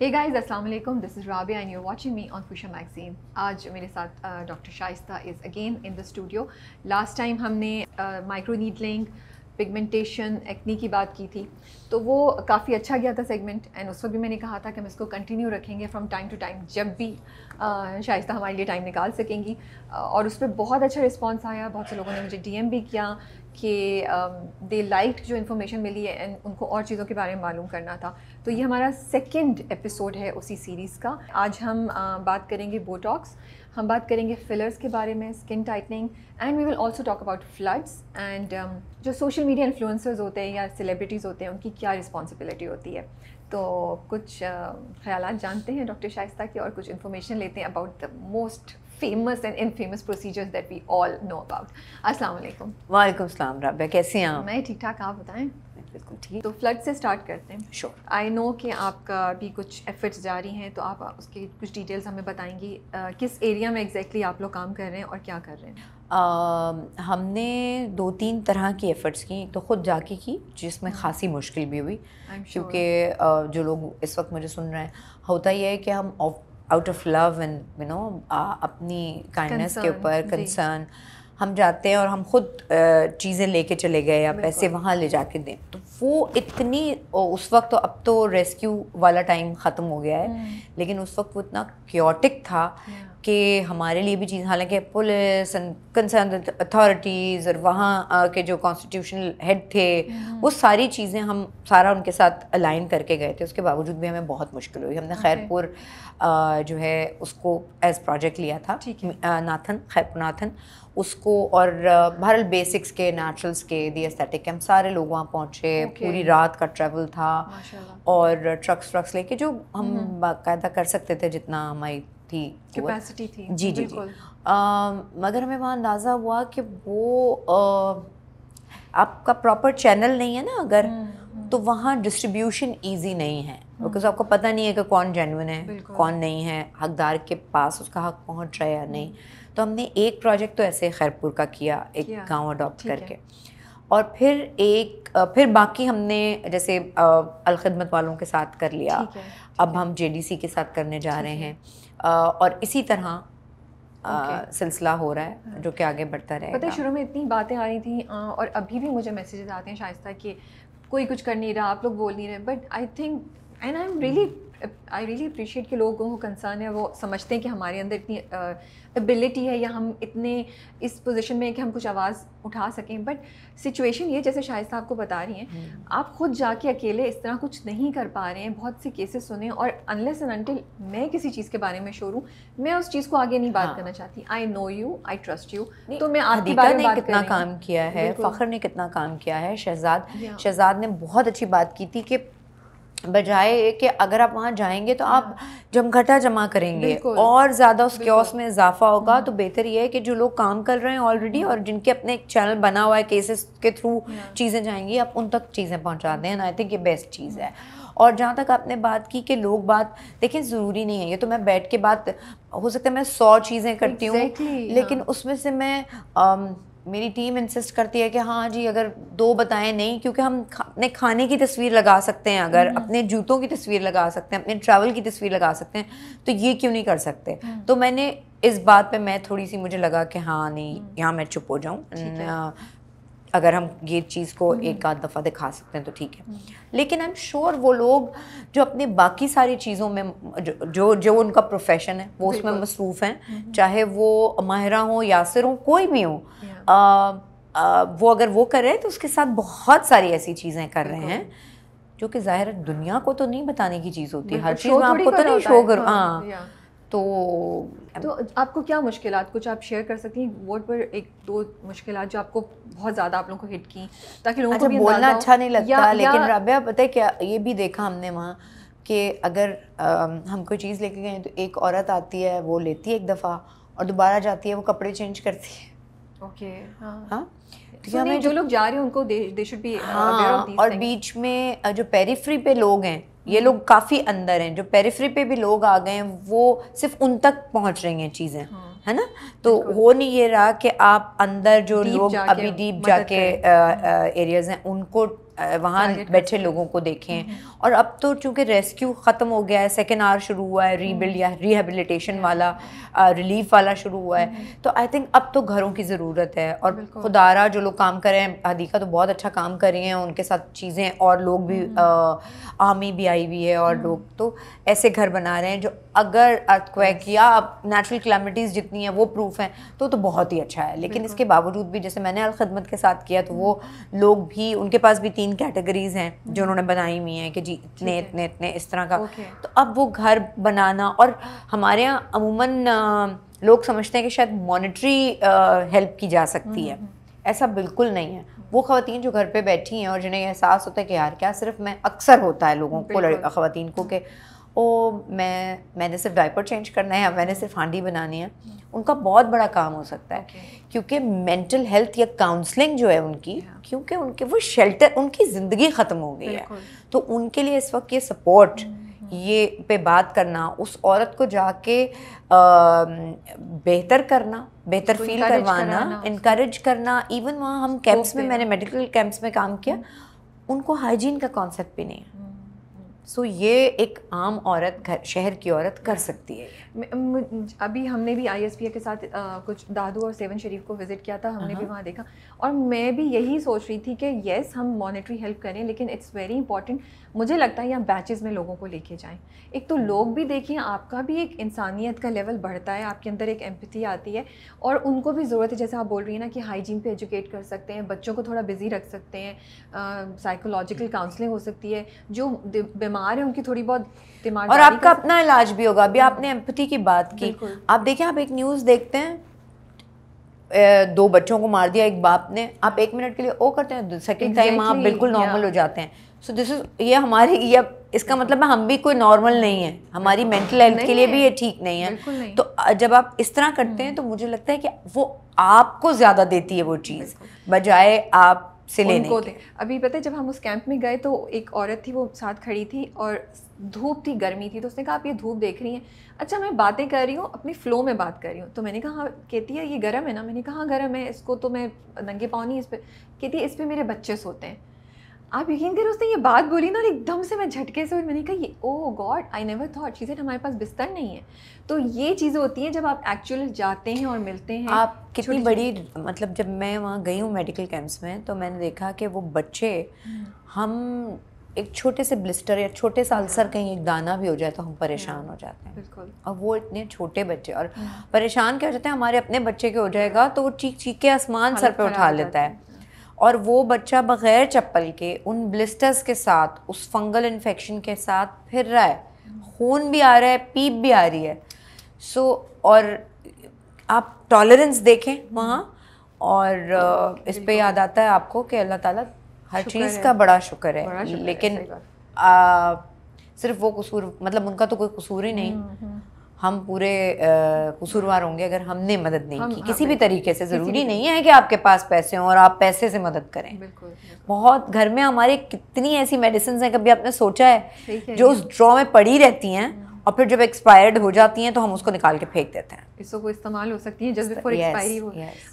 हे guys अस्सलाम वालेकुम this is Rabia and you watching me on Khusha magazine आज मेरे साथ doctor Shaista is again in the studio last time हमने माइक्रो नीडलिंग पिगमेंटेशन एक्नी की बात की थी तो वो काफ़ी अच्छा गया था सेगमेंट एंड उस वक्त भी मैंने कहा था कि हम इसको कंटिन्यू रखेंगे फ्रॉम टाइम टू टाइम जब भी शाइस्ता हमारे लिए टाइम निकाल सकेंगी और उस पर बहुत अच्छा रिस्पॉन्स आया बहुत से लोगों ने मुझे डीएम भी किया कि दे लाइक जो इन्फॉर्मेशन मिली है एंड उनको और चीज़ों के बारे में मालूम करना था तो ये हमारा सेकेंड एपिसोड है उसी सीरीज़ का आज हम uh, बात करेंगे बोटॉक्स हम बात करेंगे फिलर्स के बारे में skin tightening and we will also talk about floods and जो सोशल मीडिया इन्फ्लुएंसर्स होते हैं या सेलिब्रिटीज़ होते हैं उनकी क्या रिस्पॉन्सिबिलिटी होती है तो कुछ ख्याल जानते हैं डॉक्टर शाइस्ता के और कुछ इन्फॉर्मेशन लेते हैं about the most famous and famous procedures that we all know about अस्सलाम वालेकुम वालेकुम सलाम राबिया कैसे हैं मैं ठीक ठाक आप बताएं बिल्कुल ठीक तो फ्लड से स्टार्ट करते हैं श्योर आई नो कि आपका भी कुछ एफर्ट्स जारी हैं तो आप उसके कुछ डिटेल्स हमें बताएंगी आ, किस एरिया में एग्जैक्टली exactly आप लोग काम कर रहे हैं और क्या कर रहे हैं आ, हमने दो तीन तरह की एफ़र्ट्स की तो ख़ुद जाके की जिसमें हम्म। खासी मुश्किल भी हुई sure. क्योंकि जो लोग इस वक्त मुझे सुन रहे हैं होता यह है कि हम off out of love and you know अपनी काइंडनेस के ऊपर कंसर्न हम जाते हैं और हम खुद चीज़ें लेके चले गए या पैसे वहाँ ले जाके दें तो वो इतनी उस वक्त तो अब तो रेस्क्यू वाला टाइम ख़त्म हो गया है हम्म। लेकिन उस वक्त वो इतना क्योटिक था कि हमारे लिए भी चीज़ हालांकि पुलिस एंड कंसर्न अथॉरिटीज़ और वहाँ के जो कॉन्स्टिट्यूशनल हेड थे हम्म। वो सारी चीज़ें हम सारा उनके साथ अलाइन करके गए थे उसके बावजूद भी हमें बहुत मुश्किल हुई हमने खैरपुर जो है उसको एज प्रोजेक्ट लिया था नाथन खैपुनाथन उसको और बहरल बेसिक्स के नेचुरल्स के दी एस्थेटिक के हम सारे लोग वहाँ पहुँचे okay. पूरी रात का ट्रैवल था और ट्रक्स व्रक्स लेके जो हम हम्म। बायदा कर सकते थे जितना हमारी थी कैपेसिटी थी जी जी जी मगर हमें वहाँ अंदाज़ा हुआ कि वो आपका प्रॉपर चैनल नहीं है ना अगर हम्म, हम्म। तो वहाँ डिस्ट्रीब्यूशन ईजी नहीं है बिकॉज आपको पता नहीं है कि कौन जेनुइन है कौन नहीं है हकदार के पास उसका हक पहुंच रहा है या नहीं तो हमने एक प्रोजेक्ट तो ऐसे खैरपुर का किया एक गांव अडॉप्ट करके और फिर एक फिर बाकी हमने जैसे अलखदमत वालों के साथ कर लिया ठीक है, ठीक अब हम जेडीसी के साथ करने जा रहे हैं और इसी तरह सिलसिला हो रहा है हाँ। जो कि आगे बढ़ता रहे पता है शुरू में इतनी बातें आ रही थी और अभी भी मुझे मैसेजेस आते हैं शायस्ता कि कोई कुछ कर नहीं रहा आप लोग बोल नहीं रहे but I think and I am really I really appreciate कि लोगों को कंसर्न है वो समझते हैं कि हमारे अंदर इतनी एबिलिटी uh, है या हम इतने इस पोजीशन में कि हम कुछ आवाज़ उठा सकें बट सिचुएशन ये जैसे शायद आपको बता रही हैं hmm. आप खुद जाके अकेले इस तरह कुछ नहीं कर पा रहे हैं बहुत से केसेस सुने और अनलेस एंड अनटिल मैं किसी चीज़ के बारे में शोर हूँ मैं उस चीज़ को आगे नहीं बात हाँ. करना चाहती I know you I trust you तो मैं आदि ने कितना काम किया है फ़खर ने कितना काम किया है शहजाद शहजाद ने बहुत अच्छी बात की थी कि बजाय कि अगर आप वहाँ जाएंगे तो आप हाँ। जमघटा जमा करेंगे और ज़्यादा उसके ऑस में इजाफा होगा हाँ। तो बेहतर ये है कि जो लोग काम कर रहे हैं ऑलरेडी हाँ। और जिनके अपने एक चैनल बना हुआ है केसेस के थ्रू चीज़ें जाएंगी आप उन तक चीज़ें पहुँचा दें आई थिंक ये बेस्ट चीज़ है और जहाँ तक आपने बात की कि लोग बात देखें ज़रूरी नहीं है ये तो मैं बैठ के बात हो सकता है मैं सौ चीज़ें करती हूँ लेकिन उसमें से मैं मेरी टीम इंसिस्ट करती है कि हाँ जी अगर दो बताएं नहीं क्योंकि हम अपने खाने की तस्वीर लगा सकते हैं अगर हम्म। अपने जूतों की तस्वीर लगा सकते हैं अपने ट्रैवल की तस्वीर लगा सकते हैं तो ये क्यों नहीं कर सकते हम्म। तो मैंने इस बात पे मैं थोड़ी सी मुझे लगा कि हाँ नहीं हम्म। यहाँ मैं चुप हो जाऊँ अगर हम ये चीज़ को एक आध दफ़ा दिखा सकते हैं तो ठीक है लेकिन आई एम श्योर वो लोग जो अपने बाकी सारी चीज़ों में जो जो उनका प्रोफेशन है वो उसमें मसरूफ़ हैं चाहे वो माहरा हो यासर हो कोई भी हो वो अगर वो कर रहे हैं तो उसके साथ बहुत सारी ऐसी चीज़ें कर रहे हैं जो कि ज़ाहिर दुनिया को तो नहीं बताने की चीज़ होती है हर चीज़ में आपको तो नहीं शो कर हाँ, हाँ। तो तो आपको क्या मुश्किल कुछ आप शेयर कर सकती हैं वोट पर एक दो मुश्किल जो आपको बहुत ज़्यादा आप लोगों को हिट की ताकि लोगों अच्छा, को बोलना अच्छा नहीं लगता या, लेकिन रबिया पता है क्या ये भी देखा हमने वहाँ कि अगर आ, हम कोई चीज़ लेके गए तो एक औरत आती है वो लेती है एक दफ़ा और दोबारा जाती है वो कपड़े चेंज करती है ओके ठीक है जो लोग जा रहे हैं उनको दे शुड बी हाँ, और बीच में जो पेरीफ्री पे लोग हैं ये हम्म। लोग काफ़ी अंदर हैं जो पेरीफ्री पे भी लोग आ गए हैं वो सिर्फ उन तक पहुंच रही हैं चीज़ें हाँ, है ना तो हो नहीं ये रहा कि आप अंदर जो लोग अभी डीप जाके एरियाज हाँ। हैं उनको वहाँ बैठे लोगों को देखें हम्म, हम्म। और अब तो चूँकि रेस्क्यू ख़त्म हो गया है सेकेंड आर शुरू हुआ है रीबिल्ड हम्म। या रिहेबिलिटेशन वाला रिलीफ वाला शुरू हुआ है तो आई थिंक अब तो घरों की ज़रूरत है और खुदारा जो लोग काम कर रहे हैं हदीका तो बहुत अच्छा काम कर रही हैं उनके साथ चीज़ें और लोग भी आर्मी भी आई हुई है और लोग तो ऐसे घर बना रहे हैं जो अगर अर्थक्वैक या नेचुरल क्लैमिटीज़ जितनी हैं वो प्रूफ हैं तो तो बहुत ही अच्छा है लेकिन इसके बावजूद भी जैसे मैंने अलखदमत के साथ किया तो वो लोग भी उनके पास भी तीन तीन कैटेगरीज हैं जो हम्म। उन्होंने बनाई हुई हैं कि जी इतने इतने इतने इस तरह का तो अब वो घर बनाना और हमारे यहाँ अमूमन लोग समझते हैं कि शायद मॉनिटरी हेल्प की जा सकती हम्म, है हम्म, ऐसा बिल्कुल नहीं है वो खातन जो घर पे बैठी हैं और जिन्हें एहसास होता है कि यार क्या सिर्फ मैं अक्सर होता है लोगों को खातन को कि ओ मैं मैंने सिर्फ डायपर चेंज करना है या मैंने सिर्फ हांडी बनानी है उनका बहुत बड़ा काम हो सकता है okay. क्योंकि मेंटल हेल्थ या काउंसलिंग जो है उनकी yeah. क्योंकि उनके वो शेल्टर उनकी ज़िंदगी ख़त्म हो गई है तो उनके लिए इस वक्त ये सपोर्ट mm-hmm. ये पे बात करना उस औरत को जाके बेहतर करना बेहतर फील करवाना इनक्रेज करना इवन वहाँ हम कैंप्स में मैंने मेडिकल कैंप्स में काम किया mm-hmm. उनको हाइजीन का कॉन्सेप्ट भी नहीं है सो so, ये एक आम औरत घर शहर की औरत कर सकती है अभी हमने भी आई के साथ आ, कुछ दादू और सेवन शरीफ को विज़िट किया था हमने भी uh-huh. वहाँ देखा और मैं भी यही सोच रही थी कि येस हम मॉनिटरी हेल्प करें लेकिन इट्स वेरी इंपॉर्टेंट मुझे लगता है यहाँ बैचेज़ में लोगों को लेके जाएं एक तो uh-huh. लोग भी देखें आपका भी एक इंसानियत का लेवल बढ़ता है आपके अंदर एक एम्पथी आती है और उनको भी ज़रूरत है जैसे आप बोल रही हैं ना कि हाइजीन पे एजुकेट कर सकते हैं बच्चों को थोड़ा बिजी रख सकते हैं साइकोलॉजिकल काउंसलिंग हो सकती है जो बीमार हैं उनकी थोड़ी बहुत और आपका अपना इलाज भी होगा अभी आपने एम्पथी की बात की आप देखें आप एक न्यूज़ देखते हैं दो बच्चों को मार दिया एक बाप ने आप एक मिनट के लिए ओ करते हैं सेकंड टाइम आप बिल्कुल नॉर्मल हो जाते हैं सो दिस इज ये हमारे ये इसका मतलब है हम भी कोई नॉर्मल नहीं है हमारी मेंटल हेल्थ के लिए भी ये ठीक नहीं है नहीं। तो जब आप इस तरह करते हैं हम्म। तो मुझे लगता है कि वो आपको ज़्यादा देती है वो चीज़ बजाय आप से लेने को दे अभी पता है जब हम उस कैंप में गए तो एक औरत थी वो साथ खड़ी थी और धूप थी गर्मी थी तो उसने कहा आप ये धूप देख रही हैं अच्छा मैं बातें कर रही हूँ अपने फ़्लो में बात कर रही हूँ तो मैंने कहा हाँ कहती है ये गर्म है ना मैंने कहा हाँ, गर्म है इसको तो मैं नंगे पाऊँ नहीं इस पर कहती है इस पर मेरे बच्चे सोते हैं आप यकीन करो उसने ये बात बोली ना और एकदम से मैं झटके से मैंने कहा ये oh God I never thought she said हमारे पास बिस्तर नहीं है तो ये चीज़ें होती हैं जब आप एक्चुअल जाते हैं और मिलते हैं आप कितनी बड़ी मतलब जब मैं वहाँ गई हूँ मेडिकल कैंप्स में तो मैंने देखा कि वो बच्चे हम्म। हम एक छोटे से ब्लिस्टर या छोटे सा अल्सर कहीं एक दाना भी हो जाए तो हम हाँ, परेशान हो जाते हैं बिल्कुल और वो इतने छोटे बच्चे और हम्म। परेशान क्या हो जाते हैं हमारे अपने बच्चे के हो जाएगा तो वो चीख चीख के आसमान सर पे उठा लेता है और वो बच्चा बग़ैर चप्पल के उन ब्लिस्टर्स के साथ उस फंगल इन्फेक्शन के साथ फिर रहा है खून भी आ रहा है पीप भी आ रही है सो so, और आप टॉलरेंस देखें वहाँ और इस पर याद आता है आपको कि अल्लाह ताला हर चीज़ का बड़ा शुक्र है बड़ा लेकिन है, आ, सिर्फ वो कसूर मतलब उनका तो कोई कसूर ही नहीं हम्म, हम्म। हम पूरे कसूरवार होंगे अगर हमने मदद नहीं हम, की हाँ, किसी भी तरीके से ज़रूरी नहीं है कि आपके पास पैसे हों और आप पैसे से मदद करें बिल्कुल, बिल्कुल। बहुत घर में हमारे कितनी ऐसी मेडिसिन हैं कभी आपने सोचा है जो उस ड्रॉ में पड़ी रहती हैं हम्म। और फिर जब एक्सपायर्ड हो जाती हैं तो हम उसको निकाल के फेंक देते हैं इसको वो इस्तेमाल हो सकती है जस्ट बिफोर एक्सपायरी हो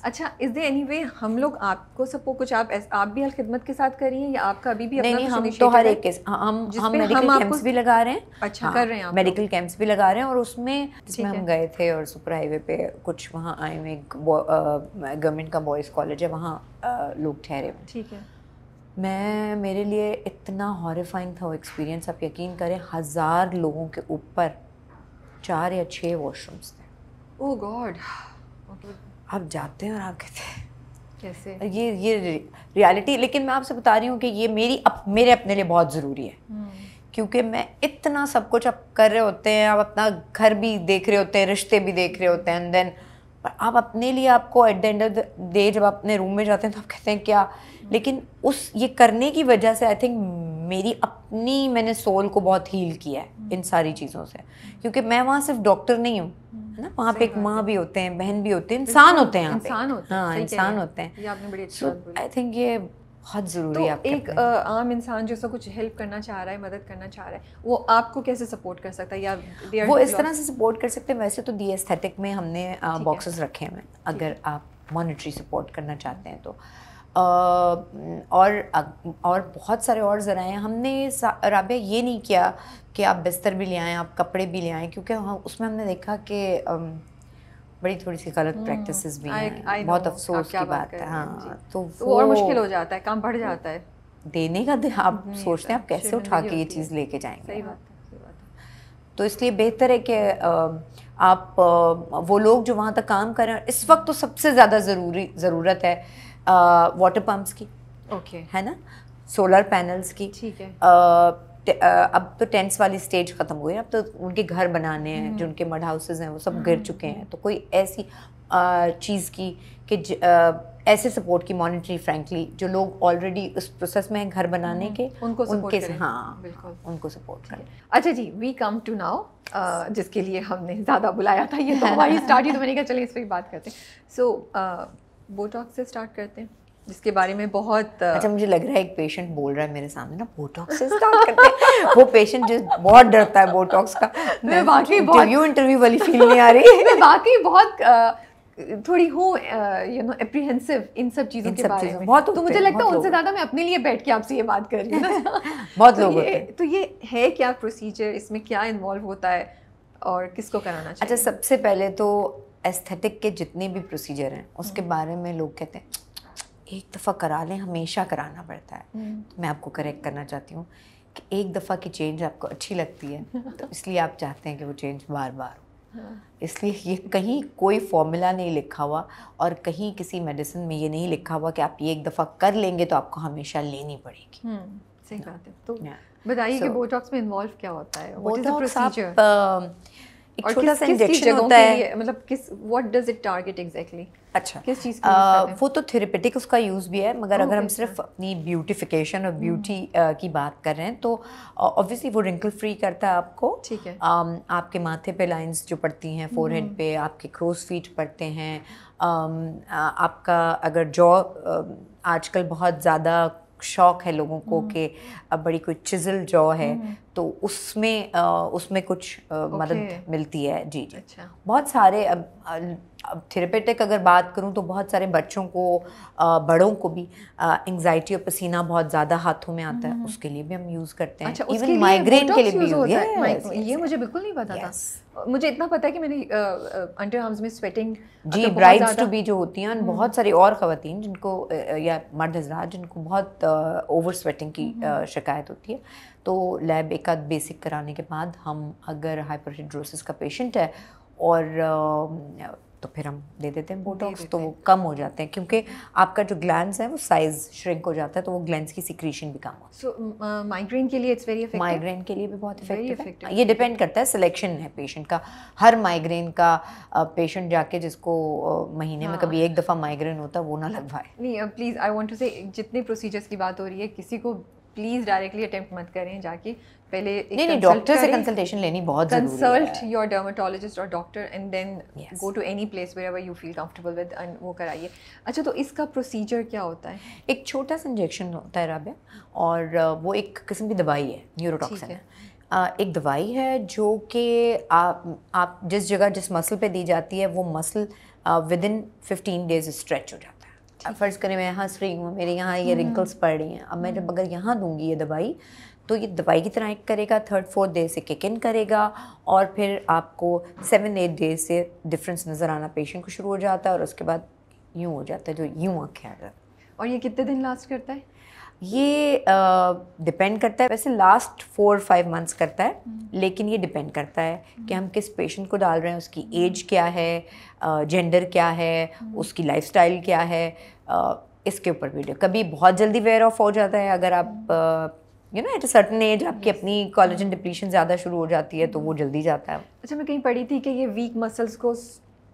अच्छा इस दे एनी वे हम लोग आपको सबको कुछ आप आप भी खिदमत के साथ करिए या आपका अभी भी नहीं, नहीं, हम तो हर एक हाँ, हम हम मेडिकल कैंप्स भी लगा रहे हैं अच्छा हाँ, कर रहे हैं मेडिकल कैंप्स भी लगा रहे हैं और उसमें जिसमें हम गए थे और सुपर हाईवे पे कुछ वहाँ आए हुए गवर्नमेंट का बॉयज़ कॉलेज है वहाँ लोग ठहरे ठीक है मैं मेरे लिए इतना हॉरिफाइंग था वो एक्सपीरियंस आप यकीन करें हज़ार लोगों के ऊपर चार या छः वॉशरूम्स थे ओह oh गॉड आप जाते हैं और आप कहते हैं कैसे ये ये रियलिटी लेकिन मैं आपसे बता रही हूँ कि ये मेरी अप, मेरे अपने लिए बहुत ज़रूरी है हम्म। क्योंकि मैं इतना सब कुछ आप कर रहे होते हैं आप अपना घर भी देख रहे होते हैं रिश्ते भी देख रहे होते हैं देन पर आप अपने लिए आपको at the end of the day जब आप अपने रूम में जाते हैं तो आप कहते हैं क्या हम्म। लेकिन उस ये करने की वजह से आई थिंक मेरी अपनी मैंने सोल को बहुत हील किया है इन सारी चीज़ों से क्योंकि मैं वहाँ सिर्फ डॉक्टर नहीं हूँ है ना वहाँ पे एक माँ भी होते हैं बहन भी होते हैं इंसान होते हैं इंसान होते हैं हाँ इंसान होते हैं आई थिंक ये बहुत ज़रूरी तो है एक आम इंसान जो कुछ हेल्प करना चाह रहा है मदद करना चाह रहा है वो आपको कैसे सपोर्ट कर सकता है या वो इस तरह से सपोर्ट कर सकते हैं वैसे तो दी एस्थेटिक में हमने बॉक्सेस रखे हैं अगर आप मॉनिटरी सपोर्ट करना चाहते हैं तो uh, और और बहुत सारे और ज़राए हमने रब ये नहीं किया कि आप बिस्तर भी ले आएँ आप कपड़े भी ले आएँ क्योंकि हम उसमें हमने देखा कि बड़ी थोड़ी सी गलत हम्म, प्रैक्टिस भी हैं बहुत अफसोस की बात है हाँ तो, तो और मुश्किल हो जाता है काम बढ़ जाता है देने का दे, आप सोचते हैं आप कैसे उठा के ये चीज़ लेके जाएंगे सही हाँ। बात है सही बात है तो इसलिए बेहतर है कि आप वो लोग जो वहाँ तक काम कर रहे हैं इस वक्त तो सबसे ज़्यादा ज़रूरी ज़रूरत है वाटर पम्प्स की ओके okay. है ना सोलर पैनल्स की ठीक है अब तो टेंट्स वाली स्टेज ख़त्म हुई है अब तो उनके घर बनाने हैं हम्म। जो उनके मड हाउसेज हैं वो सब हम्म, गिर हम्म, चुके हैं तो कोई ऐसी चीज़ की कि ऐसे सपोर्ट की मॉनिटरी फ्रैंकली जो लोग ऑलरेडी उस प्रोसेस में घर बनाने के उनको उनके करें। हाँ बिल्कुल उनको सपोर्ट करें अच्छा जी वी कम टू नाउ जिसके लिए हमने ज़्यादा बुलाया था ये तो हमारी स्टार्ट ही तो मैंने कहा चलिए इस पर बात करते हैं सो so, uh, बोटॉक्स से स्टार्ट करते हैं जिसके बारे में बहुत uh, अच्छा मुझे लग रहा है एक पेशेंट बोल रहा है मेरे सामने ना बोटॉक्स से स्टार्ट करते हैं वो पेशेंट जो बहुत डरता है बोटॉक्स का मैं बाकी बहुत यू इंटरव्यू वाली फील नहीं आ रही मैं बाकी बहुत uh, थोड़ी हूँ यू नो एप्रीहेंसिव इन सब चीज़ों के बारे में बहुत तो मुझे लगता है उनसे ज़्यादा मैं अपने लिए बैठ के आपसे ये बात कर रही हूँ बहुत तो लोग तो ये है क्या प्रोसीजर इसमें क्या इन्वॉल्व होता है और किसको कराना अच्छा, चाहिए अच्छा सबसे पहले तो एस्थेटिक के जितने भी प्रोसीजर हैं उसके हम्म। बारे में लोग कहते हैं एक दफ़ा करा लें हमेशा कराना पड़ता है हम्म। तो मैं आपको करेक्ट करना चाहती हूँ कि एक दफ़ा की चेंज आपको अच्छी लगती है तो इसलिए आप चाहते हैं कि वो चेंज बार बार हो हाँ। इसलिए ये कहीं कोई फॉर्मूला नहीं लिखा हुआ और कहीं किसी मेडिसिन में ये नहीं लिखा हुआ कि आप ये एक दफ़ा कर लेंगे तो आपको हमेशा लेनी पड़ेगी हम्म, सही बात है तो बताइए कि बोटॉक्स में इन्वॉल्व क्या होता है मतलब अच्छा। वो तो थेरेपेटिक उसका यूज़ भी है मगर अगर हम सिर्फ हाँ। अपनी ब्यूटिफिकेशन और ब्यूटी हम्म। की बात कर रहे हैं तो ऑब्वियसली वो रिंकल फ्री करता है आपको ठीक है आपके माथे पे लाइंस जो पड़ती हैं फोर हेड हम्म। पे आपके क्रोस फीट पड़ते हैं आपका अगर जॉ आजकल बहुत ज़्यादा शौक है लोगों को हम्म। कि बड़ी कोई चिजल जॉ है तो उसमें उसमें कुछ okay. मदद मिलती है जी जी अच्छा बहुत सारे अब, अब थेरेपेटिक अगर बात करूं तो बहुत सारे बच्चों को बड़ों को भी एंग्जाइटी और पसीना बहुत ज़्यादा हाथों में आता है हम्म। उसके लिए भी हम यूज़ करते हैं अच्छा, इवन माइग्रेन के लिए भी यूज़ है ये मुझे बिल्कुल नहीं पता था मुझे इतना पता है कि मैंने अंडर आर्म्स में स्वेटिंग जी ब्राइड्स टू बी जो होती हैं हम्म। बहुत सारी और खातन जिनको या मर्द हजरात जिनको बहुत ओवर स्वेटिंग की हम्म। शिकायत होती है तो लैब एक आध बेसिक कराने के बाद हम अगर हाइपरहिड्रोसिस का पेशेंट है और तो फिर हम दे देते हैं बोटॉक्स तो वो कम हो जाते हैं क्योंकि आपका जो ग्लैंड है वो साइज श्रिंक हो जाता है तो वो ग्लैंड की सिक्रीशन भी कम हो सो माइग्रेन के लिए इट्स वेरी इफेक्टिव माइग्रेन के लिए भी बहुत इफेक्टिव है ये डिपेंड करता है सिलेक्शन है पेशेंट का हर माइग्रेन का पेशेंट जाके जिसको महीने हाँ. में कभी एक दफ़ा माइग्रेन होता है वो ना लगवाए नहीं प्लीज़ आई वॉन्ट टू से जितने प्रोसीजर्स की बात हो रही है किसी को प्लीज़ डायरेक्टली अटेम्प्ट मत करें जाके पहले नहीं नहीं डॉक्टर से कंसल्टेशन लेनी बहुत कंसल्ट योर डर्माटोलॉजिस्ट और doctor and then go to any place wherever you feel comfortable with and वो कराइए अच्छा तो इसका प्रोसीजर क्या होता है एक छोटा सा इंजेक्शन होता है राबिया और वो एक किस्म की दवाई है न्यूरोटॉक्सिन एक दवाई है जो कि आप आप जिस जगह जिस मसल पे दी जाती है वो muscle within fifteen days stretch हो जाता है फ़र्ज़ करें मैं हंस रही हूँ मेरे यहाँ ये रिंकल्स हम्म। पड़ रही हैं अब मैं जब अगर यहाँ दूंगी ये दवाई तो ये दवाई की तरह एक करेगा थर्ड फोर्थ डे से किक इन करेगा और फिर आपको सेवन एट डे से डिफरेंस नज़र आना पेशेंट को शुरू हो जाता है और उसके बाद यूँ हो जाता है जो यूँ आँखें आ जाती और ये कितने दिन लास्ट करता है ये डिपेंड uh, करता है वैसे लास्ट फोर फाइव मंथ्स करता है हम्म। लेकिन ये डिपेंड करता है कि हम्म। हम किस पेशेंट को डाल रहे हैं उसकी एज क्या है जेंडर uh, क्या है हम्म। उसकी लाइफ क्या है uh, इसके ऊपर भी कभी बहुत जल्दी वेयर ऑफ हो जाता है अगर आप you know at a certain age आपकी अपनी कॉलेजन डिप्लीशन हाँ। ज़्यादा शुरू हो जाती है तो वो जल्दी जाता है अच्छा मैं कहीं पढ़ी थी कि ये वीक मसल्स को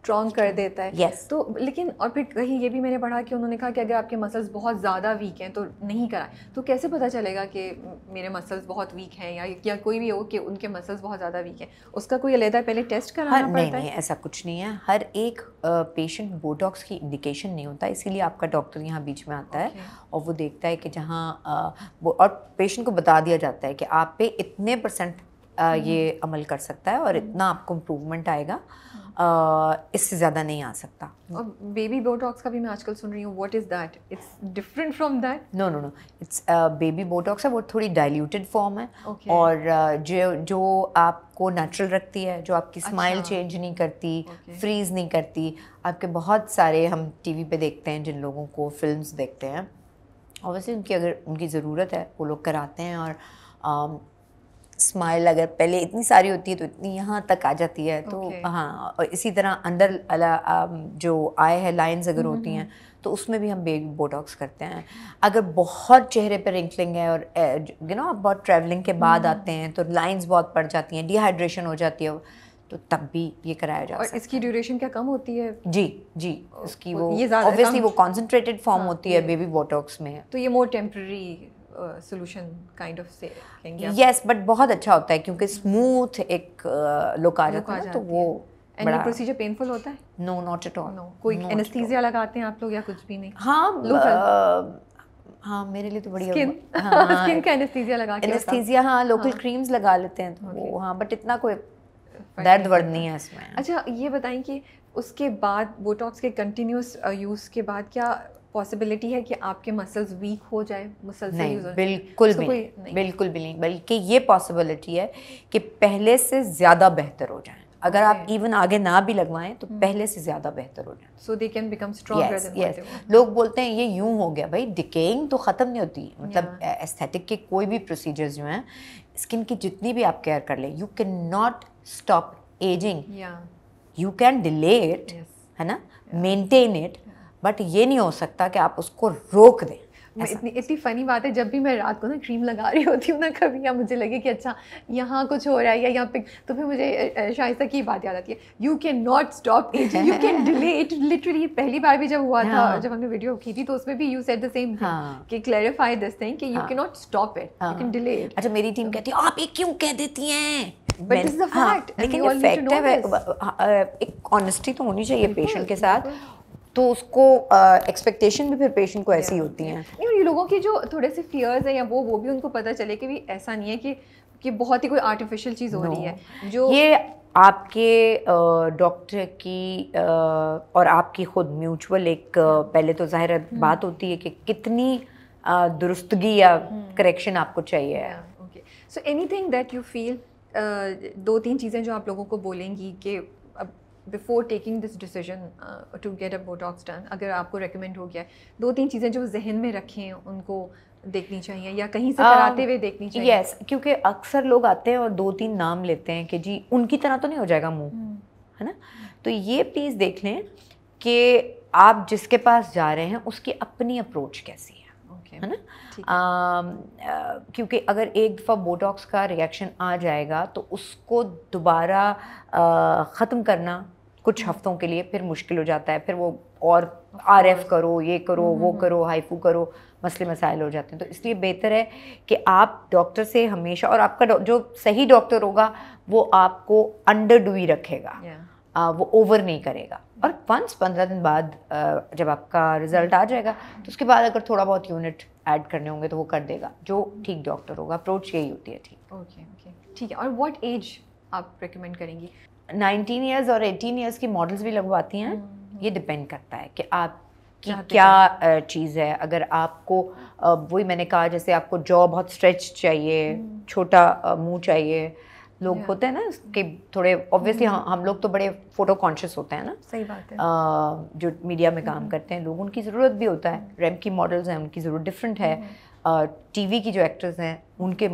स्ट्रॉन्ग कर देता है yes. तो लेकिन और फिर कहीं ये भी मैंने पढ़ा कि उन्होंने कहा कि अगर आपके मसल्स बहुत ज़्यादा वीक हैं तो नहीं कराएं तो कैसे पता चलेगा कि मेरे मसल्स बहुत वीक हैं या या कोई भी हो कि उनके मसल्स बहुत ज़्यादा वीक हैं उसका कोई अलहदा पहले टेस्ट कराना हर, पड़ता नहीं, है? नहीं ऐसा कुछ नहीं है हर एक पेशेंट बोटॉक्स की इंडिकेशन नहीं होता इसीलिए आपका डॉक्टर यहाँ बीच में आता है और वो देखता है कि जहाँ और पेशेंट को बता दिया जाता है कि आप पे इतने परसेंट हम्म। ये अमल कर सकता है और हम्म। इतना आपको इम्प्रूवमेंट आएगा हाँ। इससे ज़्यादा नहीं आ सकता और बेबी बोटॉक्स का भी मैं आजकल सुन रही हूँ what is that it's different from that no no no it's baby Botox है वो थोड़ी डाइल्यूटेड फॉर्म है okay. और uh, जो जो आपको नेचुरल रखती है जो आपकी स्माइल अच्छा. चेंज नहीं करती okay. फ्रीज नहीं करती आपके बहुत सारे हम टीवी पे देखते हैं जिन लोगों को फिल्म देखते हैं ऑब्वियसली उनकी अगर उनकी ज़रूरत है वो लोग कराते हैं और स्माइल अगर पहले इतनी सारी होती है तो इतनी यहाँ तक आ जाती है तो okay. हाँ और इसी तरह अंदर अला जो आए है लाइंस अगर हम्म, होती हम्म, हैं हम्म। तो उसमें भी हम बेबी बोटॉक्स करते हैं अगर बहुत चेहरे पर रिंकलिंग है और यू नो आप बहुत ट्रैवलिंग के बाद आते हैं तो लाइंस बहुत पड़ जाती हैं डिहाइड्रेशन हो जाती है तो तब भी ये कराया जा और इसकी ड्यूरेशन क्या कम होती है जी जी उसकी वो ऑब्वियसली वो कॉन्सेंट्रेटेड फॉर्म हाँ, होती है बेबी बोटॉक्स में तो ये more temporary solution kind of से यस बट बहुत अच्छा होता है क्योंकि स्मूथ एक लुक आ जाता है तो वो एंड प्रोसीजर पेनफुल होता है no not at all no कोई एनेस्थीसिया लगाते हैं आप लोग या कुछ भी नहीं हाँ हाँ मेरे लिए तो बढ़िया स्किन हाँ, स्किन का एनेस्थीसिया लगा के एनेस्थीसिया हाँ लोकल हाँ, क्रीम्स लगा लेते हैं तो okay. हाँ बट इतना कोई दर्द वर्द नहीं है इसमें अच्छा ये बताएं कि उसके बाद बोटॉक्स के कंटिन्यूस यूज़ के बाद क्या पॉसिबिलिटी है कि आपके मसल्स वीक हो जाए मसल्स बिल्कुल भी नहीं बिल्कुल भी नहीं बल्कि ये पॉसिबिलिटी है कि पहले से ज़्यादा बेहतर हो जाए अगर आप इवन आगे ना भी लगवाएं तो हम्म। पहले से ज़्यादा बेहतर हो जाए so they can become yes लोग बोलते हैं ये यूं हो गया भाई डिकेइंग तो ख़त्म नहीं होती मतलब एस्थेटिक के कोई भी प्रोसीजर्स जो हैं स्किन की जितनी भी आप केयर कर लें you can not stop ageing you can delay it है ना मेंटेन इट बट ये नहीं हो सकता कि आप उसको रोक दें इतनी इतनी फ़नी बात है जब भी मैं रात को ना क्रीम लगा रही होती हूँ ना कभी या मुझे लगे कि अच्छा यहाँ कुछ हो रहा है या यहाँ पे तो फिर मुझे शाइस्ता की बात याद आती है you can not stop it you can delay it literally पहली बार भी जब हुआ हाँ. था जब हमने वीडियो की थी तो उसमें भी यू सेट द सेम कि क्लैरिफाई दिस थिंग कि you can not stop it you can delay it अच्छा मेरी टीम कहती है आप ये क्यों कह देती हैं हाँ, बट इज हाँ, अ फैक्ट लेकिन एक ऑनेस्टी तो होनी चाहिए पेशेंट के साथ तो उसको एक्सपेक्टेशन uh, भी फिर पेशेंट को ऐसी होती हैं नहीं ये लोगों की जो थोड़े से फियर्स हैं या वो वो भी उनको पता चले कि भी ऐसा नहीं है कि कि बहुत ही कोई आर्टिफिशियल चीज़ हो no. रही है जो ये आपके डॉक्टर की और आपकी खुद म्यूचुअल एक पहले तो जाहिर hmm. बात होती है कि कितनी दुरुस्तगी या करेक्शन hmm. आपको चाहिए okay so anything that you feel दो तीन चीज़ें जो आप लोगों को बोलेंगी कि before taking this decision to get a botox done अगर आपको रिकमेंड हो गया है दो तीन चीज़ें जो जहन में रखें उनको देखनी चाहिए या कहीं से um, कराते हुए देखनी चाहिए यस क्योंकि अक्सर लोग आते हैं और दो तीन नाम लेते हैं कि जी उनकी तरह तो नहीं हो जाएगा मुंह हम्म। है ना तो ये प्लीज़ देख लें कि आप जिसके पास जा रहे हैं उसकी अपनी अप्रोच कैसी है okay. है ना um, uh, क्योंकि अगर एक दफ़ा बोटॉक्स का रिएक्शन आ जाएगा तो उसको दोबारा uh, ख़त्म करना कुछ हफ्तों के लिए फिर मुश्किल हो जाता है फिर वो और आर एफ करो ये करो वो हम्म, हम्म। करो हाइफू करो मसले मसाइल हो जाते हैं तो इसलिए बेहतर है कि आप डॉक्टर से हमेशा और आपका जो सही डॉक्टर होगा वो आपको अंडर ही रखेगा yeah. आ, वो ओवर नहीं करेगा और वंस पंद्रह दिन बाद जब आपका रिजल्ट आ जाएगा तो उसके बाद अगर थोड़ा बहुत यूनिट ऐड करने होंगे तो वो कर देगा जो ठीक डॉक्टर होगा अप्रोच यही होती है ठीक ओके ओके ठीक है और व्हाट एज आप रिकमेंड करेंगी नाइनटीन ईयर्स और एटीन ईयर्स की मॉडल्स भी लगवाती हैं हम्म, हम्म। ये डिपेंड करता है कि आप कि क्या चीज़ है अगर आपको वही मैंने कहा जैसे आपको जॉ बहुत स्ट्रेच चाहिए हम्म। छोटा मुंह चाहिए लोग होते हैं ना कि थोड़े ऑब्वियसली हम लोग तो बड़े फोटो कॉन्शियस होते हैं ना सही बात है आ, जो मीडिया में काम करते हैं लोग उनकी ज़रूरत भी होता है रैम की मॉडल्स हैं उनकी ज़रूरत डिफरेंट है टीवी की जो एक्टर्स हैं उनके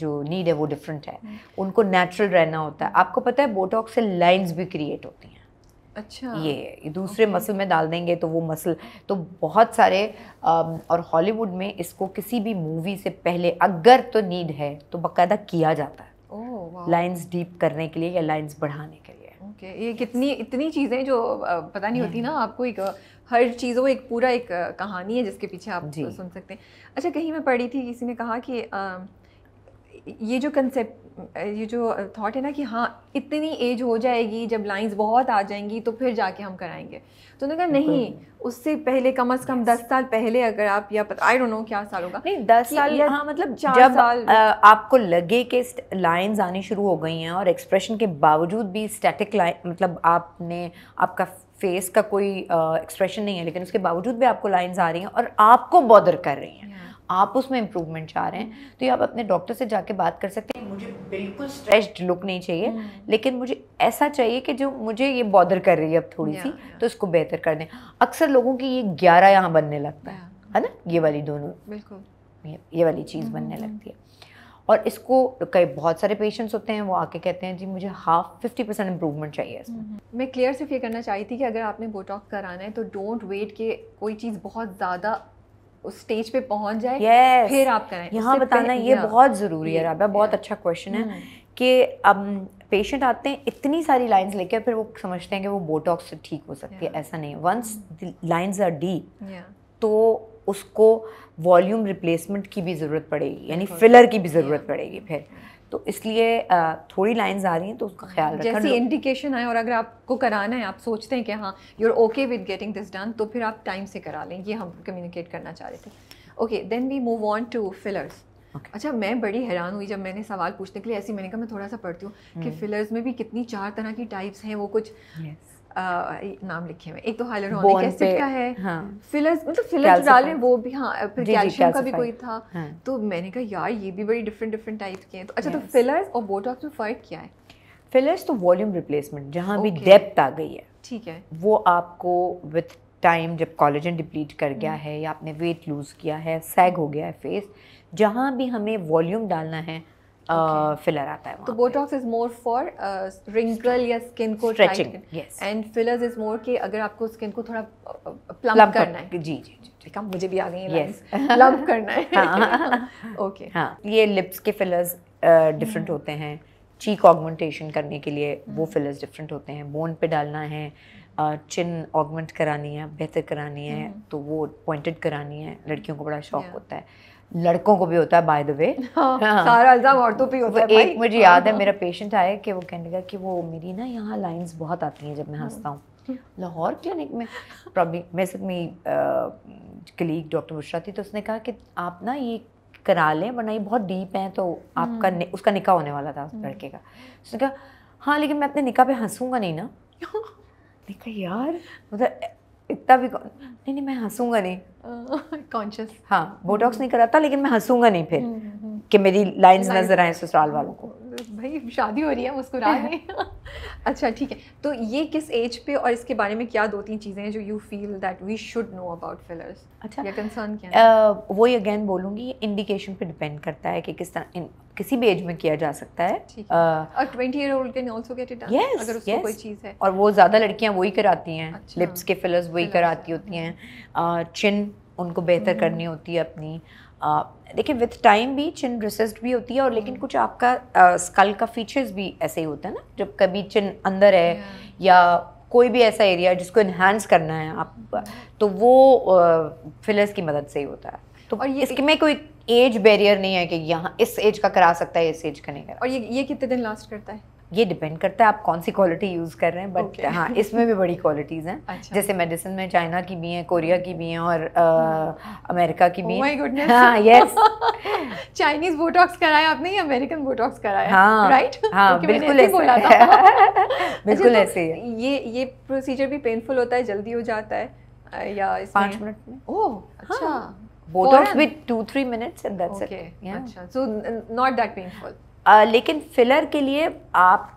जो नीड है वो डिफरेंट है उनको नेचुरल रहना होता है आपको पता है बोटॉक्स से लाइंस भी क्रिएट होती हैं अच्छा ये दूसरे okay. मसल में डाल देंगे तो वो मसल तो बहुत सारे और हॉलीवुड में इसको किसी भी मूवी से पहले अगर तो नीड है तो बाकायदा किया जाता है लाइंस oh, डीप wow. करने के लिए या लाइंस बढ़ाने के लिए okay. ये कितनी इतनी चीज़ें जो पता नहीं होती ना आपको एक हर चीज़ों एक पूरा एक कहानी है जिसके पीछे आप सुन सकते हैं अच्छा कहीं मैं पढ़ी थी किसी ने कहा कि आ, ये जो कंसेप्ट ये जो थॉट है ना कि हाँ इतनी एज हो जाएगी जब लाइंस बहुत आ जाएंगी तो फिर जाके हम कराएंगे तो उन्होंने कहा नहीं उससे पहले कम अज़ कम दस साल पहले अगर आप या आई डोंट नो क्या साल होगा नहीं दस साल या हाँ मतलब जब साल आ, आपको लगे कि लाइंस आनी शुरू हो गई हैं और एक्सप्रेशन के बावजूद भी स्टैटिक लाइन मतलब आपने आपका फेस का कोई एक्सप्रेशन नहीं है लेकिन उसके बावजूद भी आपको लाइंस आ रही हैं और आपको बॉदर कर रही हैं आप उसमें इम्प्रूवमेंट चाह रहे हैं तो ये आप अपने डॉक्टर से जाके बात कर सकते हैं मुझे बिल्कुल स्ट्रेस्ड लुक नहीं चाहिए हम्म। लेकिन मुझे ऐसा चाहिए कि जो मुझे ये बॉदर कर रही है अब थोड़ी सी तो इसको बेहतर कर दें अक्सर लोगों की ये ग्यारह यहाँ बनने लगता है है ना ये वाली दोनों बिल्कुल ये वाली चीज़ हम्म, बनने हम्म, लगती है और इसको कई बहुत सारे पेशेंट्स होते हैं वो आके कहते हैं जी मुझे हाफ फिफ्टी परसेंट इम्प्रूवमेंट चाहिए इसमें मैं क्लियर सिर्फ ये करना चाहती थी कि अगर आपने बोटॉक्स कराना है तो डोंट वेट कि कोई चीज़ बहुत ज़्यादा उस स्टेज पे पहुंच जाए yes. फिर आप करें यहाँ बताना ये बहुत ज़रूरी है राबा बहुत अच्छा क्वेश्चन है hmm. कि अब पेशेंट आते हैं इतनी सारी लाइंस लेके फिर वो समझते हैं कि वो बोटॉक्स से ठीक हो सकती है ऐसा नहीं वंस लाइंस आर डीप तो उसको वॉल्यूम रिप्लेसमेंट की भी ज़रूरत पड़ेगी यानी फिलर की भी ज़रूरत पड़ेगी फिर तो इसलिए थोड़ी लाइंस आ रही हैं तो उसका ख्याल रखें जैसी इंडिकेशन आए और अगर आपको कराना है आप सोचते हैं कि हाँ you are okay with getting this done तो फिर आप टाइम से करा लें ये हम कम्युनिकेट करना चाह रहे थे okay then we move on to fillers Okay. अच्छा मैं बड़ी हैरान हुई जब मैंने सवाल पूछने के लिए ऐसी मैंने कहा मैं थोड़ा सा पढ़ती हूँ hmm. कि फिलर्स हम्म। में भी कितनी चार तरह की टाइप्स हैं वो कुछ yes. नाम लिखे हुए एक तो एसिड का है फिलर्स हाँ। मतलब फिलर्स वो भी हाँ फिर कैल्शियम का भी कोई था हाँ। तो मैंने कहा यार ये भी बड़ी डिफरेंट डिफरेंट टाइप के हैं तो अच्छा तो फिलर्स और बोटॉक्स में फ़र्क क्या है फिलर्स तो वॉल्यूम रिप्लेसमेंट जहाँ भी डेप्थ आ गई है ठीक है वो आपको विथ टाइम जब कॉलेजन डिप्लीट कर गया हम्म। है या आपने वेट लूज़ किया है सैग हो गया है फेस जहाँ भी हमें वॉल्यूम डालना है फिलर आता है तो botox is more for wrinkle या स्किन को stretching and fillers is more कि अगर आपको स्किन को थोड़ा प्लम करना है जी जी ठीक है मुझे भी आ गई है प्लम्प करना है ओके हाँ।, हाँ ये लिप्स के फिलर्स डिफरेंट hmm. होते हैं चीक ऑगमेंटेशन करने के लिए वो फिलर्स hmm. डिफरेंट होते हैं बोन पे डालना है चिन ऑगमेंट करानी है बेहतर करानी है hmm. तो वो पॉइंटेड करानी है लड़कियों को बड़ा शौक होता है लड़कों को भी होता है बाय द वे सारा इल्ज़ाम औरतों पे होता है एक मुझे याद है हाँ। मेरा पेशेंट आया कि वो कहने लगा कि वो मेरी ना यहाँ लाइंस बहुत आती हैं जब मैं हंसता हूँ हाँ। लाहौर क्लिनिक में प्रॉब्लम मेरे साथ मेरी कलीग डॉक्टर बुशरा थी तो उसने कहा कि आप ना ये करा लें वरना ये बहुत डीप हैं तो आपका हाँ। उसका निका होने वाला था उस लड़के का उसने कहा हाँ लेकिन मैं अपने निका पे हंसूंगा नहीं ना यार मतलब इतना भी नहीं नहीं मैं हंसूंगा नहीं कॉन्शियस uh, हाँ बोटॉक्स नहीं कराता लेकिन मैं हंसूंगा नहीं फिर हम्म, हम्म, हम्म। कि मेरी लाइंस नजर आए ससुराल हाँ, वालों को भाई शादी हो रही है मुस्कुरा रहे अच्छा ठीक है तो ये किस एज पे और इसके बारे में क्या दो तीन चीज़ें हैं जो you feel that we should know about fillers अच्छा या कंसर्न क्या uh, वही अगेन बोलूँगी इंडिकेशन पे डिपेंड करता है कि किस तरह इन, किसी भी एज में किया जा सकता है और twenty year old can also get it yes अगर उसको yes. कोई चीज़ है और वो ज़्यादा लड़कियाँ वही कराती हैं लिप्स अच्छा। के फिलर्स वही कराती होती हाँ। हैं चिन उनको बेहतर हम्म। करनी होती है अपनी देखिए विथ टाइम भी चिन रिसेस्ड भी होती है और लेकिन हम्म। कुछ आपका स्कल का फीचर्स भी ऐसे ही होता है ना जब कभी चिन अंदर है या कोई भी ऐसा एरिया जिसको इन्हांस करना है आप तो वो फिलर्स की मदद से ही होता है तो और ये इसमें कोई एज बैरियर नहीं है कि यहाँ इस एज का करा सकता है इस एज का नहीं करा और ये ये कितने दिन लास्ट करता है ये डिपेंड करता है आप कौन सी क्वालिटी यूज़ कर रहे हैं बट okay. हाँ इसमें भी बड़ी क्वालिटीज़ हैं अच्छा। जैसे मेडिसिन में चाइना की भी हैं कोरिया की भी हैं और आ, अमेरिका की भी माय oh गुडनेस हाँ यस चाइनीज बोटॉक्स कराया आपने या अमेरिकन बोटॉक्स कराया हाँ राइट right? हाँ बिल्कुल ऐसे बोला था बिल्कुल अच्छा, ऐसे तो ये ये प्रोसीजर भी पेनफुल होता है जल्दी हो जाता है या पाँच मिनट में ओह हाँ। अच्छा botox with two three minutes and that's it अच्छा सो नॉट दैट पेनफुल आ, लेकिन फिलर के लिए आप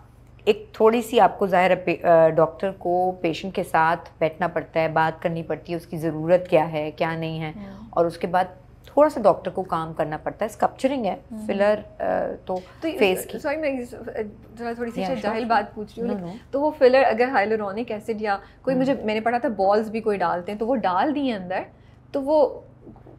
एक थोड़ी सी आपको ज़ाहिर डॉक्टर को पेशेंट के साथ बैठना पड़ता है बात करनी पड़ती है उसकी ज़रूरत क्या है क्या नहीं है हम्म। और उसके बाद थोड़ा सा डॉक्टर को काम करना पड़ता है स्कप्चरिंग है फिलर हम्म। तो, तो फेस की सॉरी मैं थोड़ा थोड़ी सी जाहिल बात पूछ रही हूँ तो वो फिलर अगर हाइलोरॉनिक एसिड या कोई हम्म। मुझे मैंने पढ़ा था बॉल्स भी कोई डालते हैं तो वो डाल दिए अंदर तो वो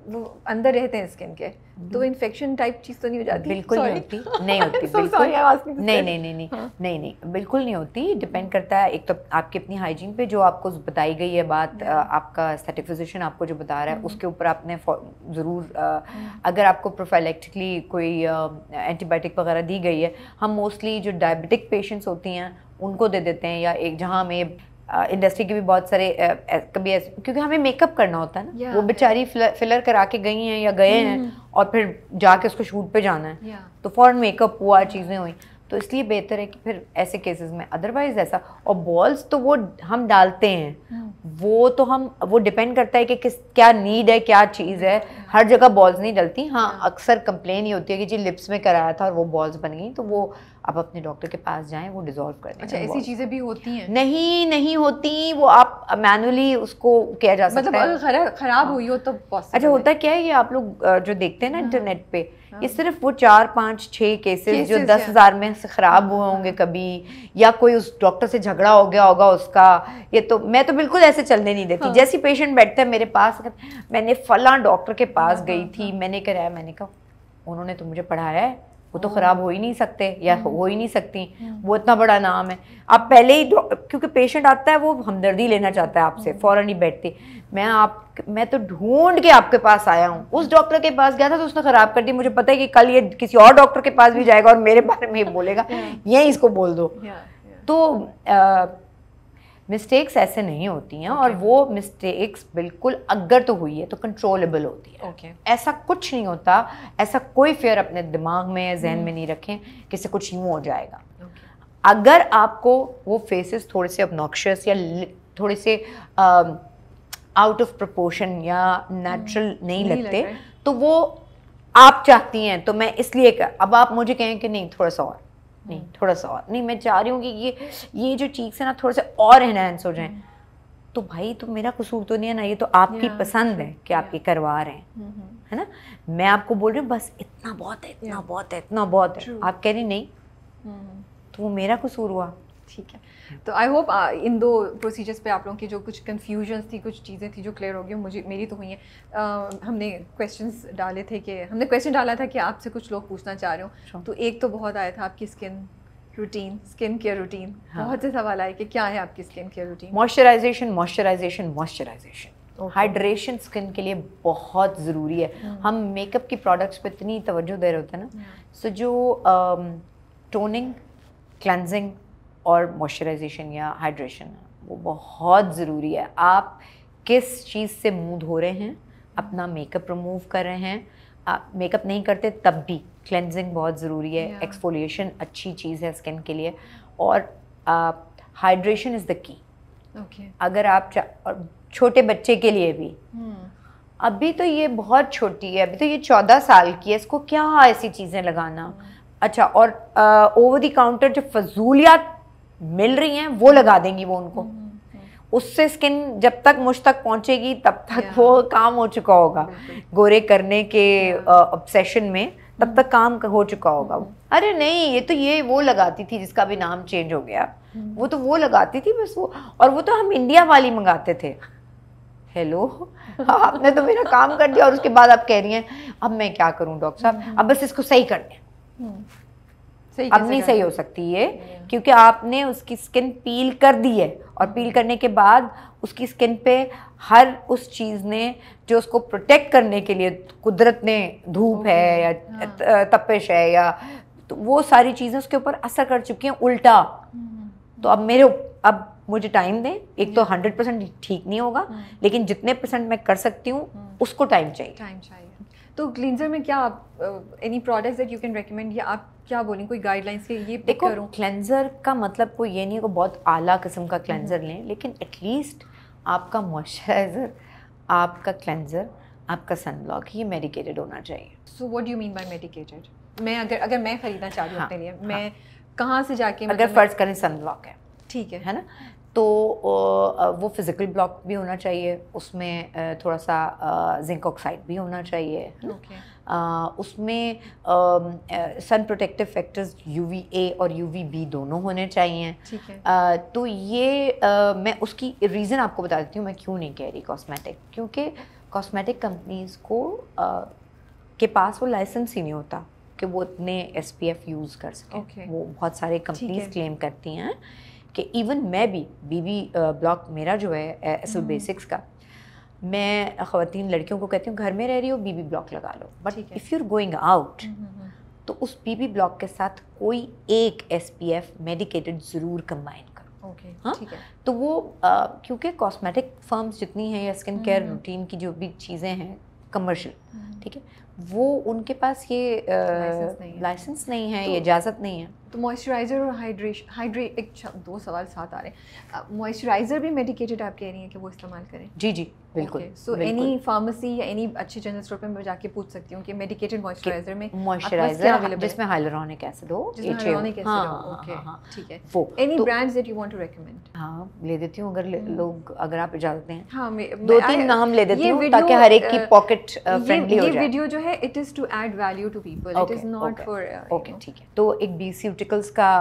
वो अंदर रहते हैं स्किन के तो इन्फेक्शन हम्म। टाइप चीज़ तो नहीं हो जाती बिल्कुल नहीं होती नहीं होती बिल्कुल नहीं नहीं नहीं नहीं हाँ। नहीं नहीं बिल्कुल नहीं होती डिपेंड करता है एक तो आपकी अपनी हाइजीन पे जो आपको बताई गई है बात हम्म। आपका एस्थेटिक फिजिशियन आपको जो बता रहा है हम्म। उसके ऊपर आपने ज़रूर अगर आपको प्रोफाइलेक्टिकली कोई एंटीबायोटिक वगैरह दी गई है हम मोस्टली जो डायबिटिक पेशेंट्स होती हैं उनको दे देते हैं या एक जहाँ हमें इंडस्ट्री के भी बहुत सारे कभी क्योंकि हमें मेकअप करना होता है ना वो बेचारी फिलर करा के गई हैं या गए हैं hmm. और फिर जाके उसको शूट पे जाना है तो फॉरन मेकअप हुआ चीज़ें हुई तो इसलिए बेहतर है कि फिर ऐसे केसेस में अदरवाइज ऐसा और बॉल्स तो वो हम डालते हैं hmm. वो तो हम वो डिपेंड करता है कि किस क्या नीड है क्या चीज़ है हर जगह बॉल्स नहीं डलती हाँ अक्सर कंप्लेन ही होती है कि जी लिप्स में कराया था और वो बॉल्स बन गई तो वो आप अपने डॉक्टर के पास जाएं वो डिजोल्व कर अच्छा ऐसी चीज़ें भी होती हैं नहीं नहीं होती वो आप मैनुअली उसको किया जा सकता मतलब है खराब हुई हो तो हाँ। अच्छा होता क्या है ये आप लोग जो देखते हैं ना इंटरनेट हाँ। पे हाँ। ये सिर्फ वो चार पाँच छः केसेस जो दस हज़ार में से ख़राब हुए होंगे कभी या कोई उस डॉक्टर से झगड़ा हो गया होगा उसका ये तो मैं तो बिल्कुल ऐसे चलने नहीं देती हाँ। जैसी पेशेंट बैठता है मेरे पास मैंने फला डॉक्टर के पास गई थी मैंने कराया मैंने कहा उन्होंने तो मुझे पढ़ाया है वो तो ख़राब हो ही नहीं सकते या हम्म। हो ही नहीं सकती हम्म। वो इतना बड़ा नाम है आप पहले ही क्योंकि पेशेंट आता है वो हमदर्दी लेना चाहता है आपसे हम्म। फ़ौरन ही बैठती मैं आप मैं तो ढूंढ के आपके पास आया हूँ उस डॉक्टर के पास गया था तो उसने ख़राब कर दी मुझे पता है कि कल ये किसी और डॉक्टर के पास भी जाएगा और मेरे बारे में बोलेगा यहीं इसको बोल दो तो मिस्टेक्स ऐसे नहीं होती हैं okay. और वो मिस्टेक्स बिल्कुल अगर तो हुई है तो कंट्रोलेबल होती है okay. ऐसा कुछ नहीं होता ऐसा कोई फेयर अपने दिमाग में या जहन hmm. में नहीं रखें कि इससे कुछ यूँ हो जाएगा okay. अगर आपको वो फेसेस थोड़े से अपनॉक्शियस या थोड़े से आउट ऑफ प्रपोर्शन या नेचुरल hmm. नहीं, नहीं लगते लग तो वो आप चाहती हैं तो मैं इसलिए कर अब आप मुझे कहें कि नहीं थोड़ा सा और नहीं हम्म। थोड़ा सा और नहीं मैं चाह रही हूँ कि ये ये जो चीक्स है ना थोड़े से और इनहेंस हो जाए हम्म। तो भाई तो मेरा कसूर तो नहीं है ना ये तो आपकी पसंद है कि आप ये करवा रहे हैं हम्म, है ना मैं आपको बोल रही हूँ बस इतना बहुत है इतना बहुत है इतना बहुत है आप कह रही नहीं तो वो मेरा कसूर हुआ ठीक है तो आई होप uh, इन दो प्रोसीजर्स पे आप लोगों की जो कुछ कन्फ्यूजन थी कुछ चीज़ें थी जो क्लियर होगी मुझे मेरी तो हुई हैं uh, हमने क्वेश्चंस डाले थे कि हमने क्वेश्चन डाला था कि आपसे कुछ लोग पूछना चाह रहे हो तो एक तो बहुत आया था आपकी skin routine skin care routine बहुत से सवाल आए कि क्या है आपकी skin care routine moisturization moisturization moisturization hydration okay. Skin के लिए बहुत ज़रूरी है hmm. हम मेकअप की प्रोडक्ट्स पे इतनी तवज्जो दे रहे होते हैं ना सो hmm. so, जो टोनिंग um, क्लेंजिंग और मॉइस्चराइजेशन या हाइड्रेशन वो बहुत ज़रूरी है आप किस चीज़ से मुंह धो रहे हैं अपना मेकअप रिमूव कर रहे हैं आप मेकअप नहीं करते तब भी क्लेंजिंग बहुत ज़रूरी है एक्सफोलिएशन yeah. अच्छी चीज़ है स्किन के लिए और हाइड्रेशन इज़ द की अगर आप और छोटे बच्चे के लिए भी hmm. अभी तो ये बहुत छोटी है अभी तो ये चौदह साल की है इसको क्या ऐसी चीज़ें लगाना hmm. अच्छा और ओवर दी काउंटर जो फजूलियात मिल रही हैं वो लगा देंगी वो उनको हम्म, हम्म। उससे स्किन जब तक मुझ तक पहुंचेगी तब तक वो काम हो चुका होगा गोरे करने के ऑब्सेशन में तब हम्म। तक काम हो चुका होगा अरे नहीं ये तो ये वो लगाती थी जिसका भी नाम चेंज हो गया वो तो वो लगाती थी बस वो और वो तो हम इंडिया वाली मंगाते थे हेलो आपने तो मेरा काम कर दिया और उसके बाद आप कह रही हैं अब मैं क्या करूं डॉक्टर साहब अब बस इसको सही कर दें अब नहीं सही हो सकती है हम्म। क्योंकि आपने उसकी स्किन पील कर दी है और पील करने के बाद उसकी स्किन पे हर उस चीज़ ने जो उसको प्रोटेक्ट करने के लिए कुदरत ने धूप है या हाँ। तपिश है या तो वो सारी चीज़ें उसके ऊपर असर कर चुकी हैं उल्टा हम्म, हम्म। तो अब मेरे अब मुझे टाइम दें एक तो हंड्रेड परसेंट ठीक नहीं होगा हाँ। लेकिन जितने परसेंट मैं कर सकती हूँ हाँ। उसको टाइम चाहिए टाइम चाहिए तो क्लिनजर में क्या आप any products that you can recommend या आप क्या बोलें कोई गाइडलाइंस के ये देखो क्लेंजर का मतलब कोई ये नहीं है कि बहुत आला किस्म का क्लेंजर हम्म। लें लेकिन एटलीस्ट आपका मॉइस्चराइज़र आपका क्लेंजर आपका सनब्लॉक ये मेडिकेटेड होना चाहिए so what you mean by medicated मैं अगर अगर मैं ख़रीदना चाह रही हूँ हाँ, अपने लिए हाँ। मैं कहाँ से जाके अगर मतलब फ़र्ज करें सनब्लॉक है ठीक है है ना तो वो फिज़िकल ब्लॉक भी होना चाहिए उसमें थोड़ा सा जिंक ऑक्साइड भी होना चाहिए okay. उसमें sun protective factors U V A और यू वी बी दोनों होने चाहिए है. तो ये मैं उसकी रीज़न आपको बता देती हूँ मैं क्यों नहीं कह रही कॉस्मेटिक क्योंकि कॉस्मेटिक कंपनीज़ को आ, के पास वो लाइसेंस ही नहीं होता कि वो इतने एस यूज़ कर सकें okay. वो बहुत सारे कंपनीज क्लेम करती हैं कि इवन मैं भी बीबी ब्लॉक मेरा जो है एस बेसिक्स हम्म। का मैं ख़वान लड़कियों को कहती हूँ घर में रह रही हो बीबी ब्लॉक लगा लो but if you are going out तो उस बीबी ब्लॉक के साथ कोई एक एस पी एफ मेडिकेटेड ज़रूर कंबाइन करो okay, हाँ तो वो क्योंकि कॉस्मेटिक फर्म्स जितनी हैं या स्किन केयर रूटीन की जो भी चीज़ें हैं कमर्शियल हम्म। ठीक है वो उनके पास ये लाइसेंस नहीं है, नहीं है तो, इजाज़त नहीं है तो मॉइस्चराइज़र और हाइड्रेशन हाइड्रे एक दो सवाल साथ आ रहे हैं मॉइस्चराइज़र भी मेडिकेटेड आप कह रही हैं कि वो इस्तेमाल करें जी जी बिल्कुल सो एनी फार्मेसी या एनी अच्छे जनरल स्टोर पे मैं जाके पूछ सकती हूँ कि मेडिकेटेड मॉइस्चराइजर में मॉइस्चराइजर हाँ, जिसमें हाइलुरोनिक एसिड हो जिसमें हाइलुरोनिक एसिड हो ओके हाँ, हाँ, ठीक है वो any brands that you want to recommend हां ले देती हूँ अगर hmm. लोग अगर आप इजाजत दें हां दो तीन नाम ले देती हूँ ताकि हर एक की पॉकेट फ्रेंडली हो जाए ये वीडियो जो है it is to add value to people it is not for okay ठीक है तो एक का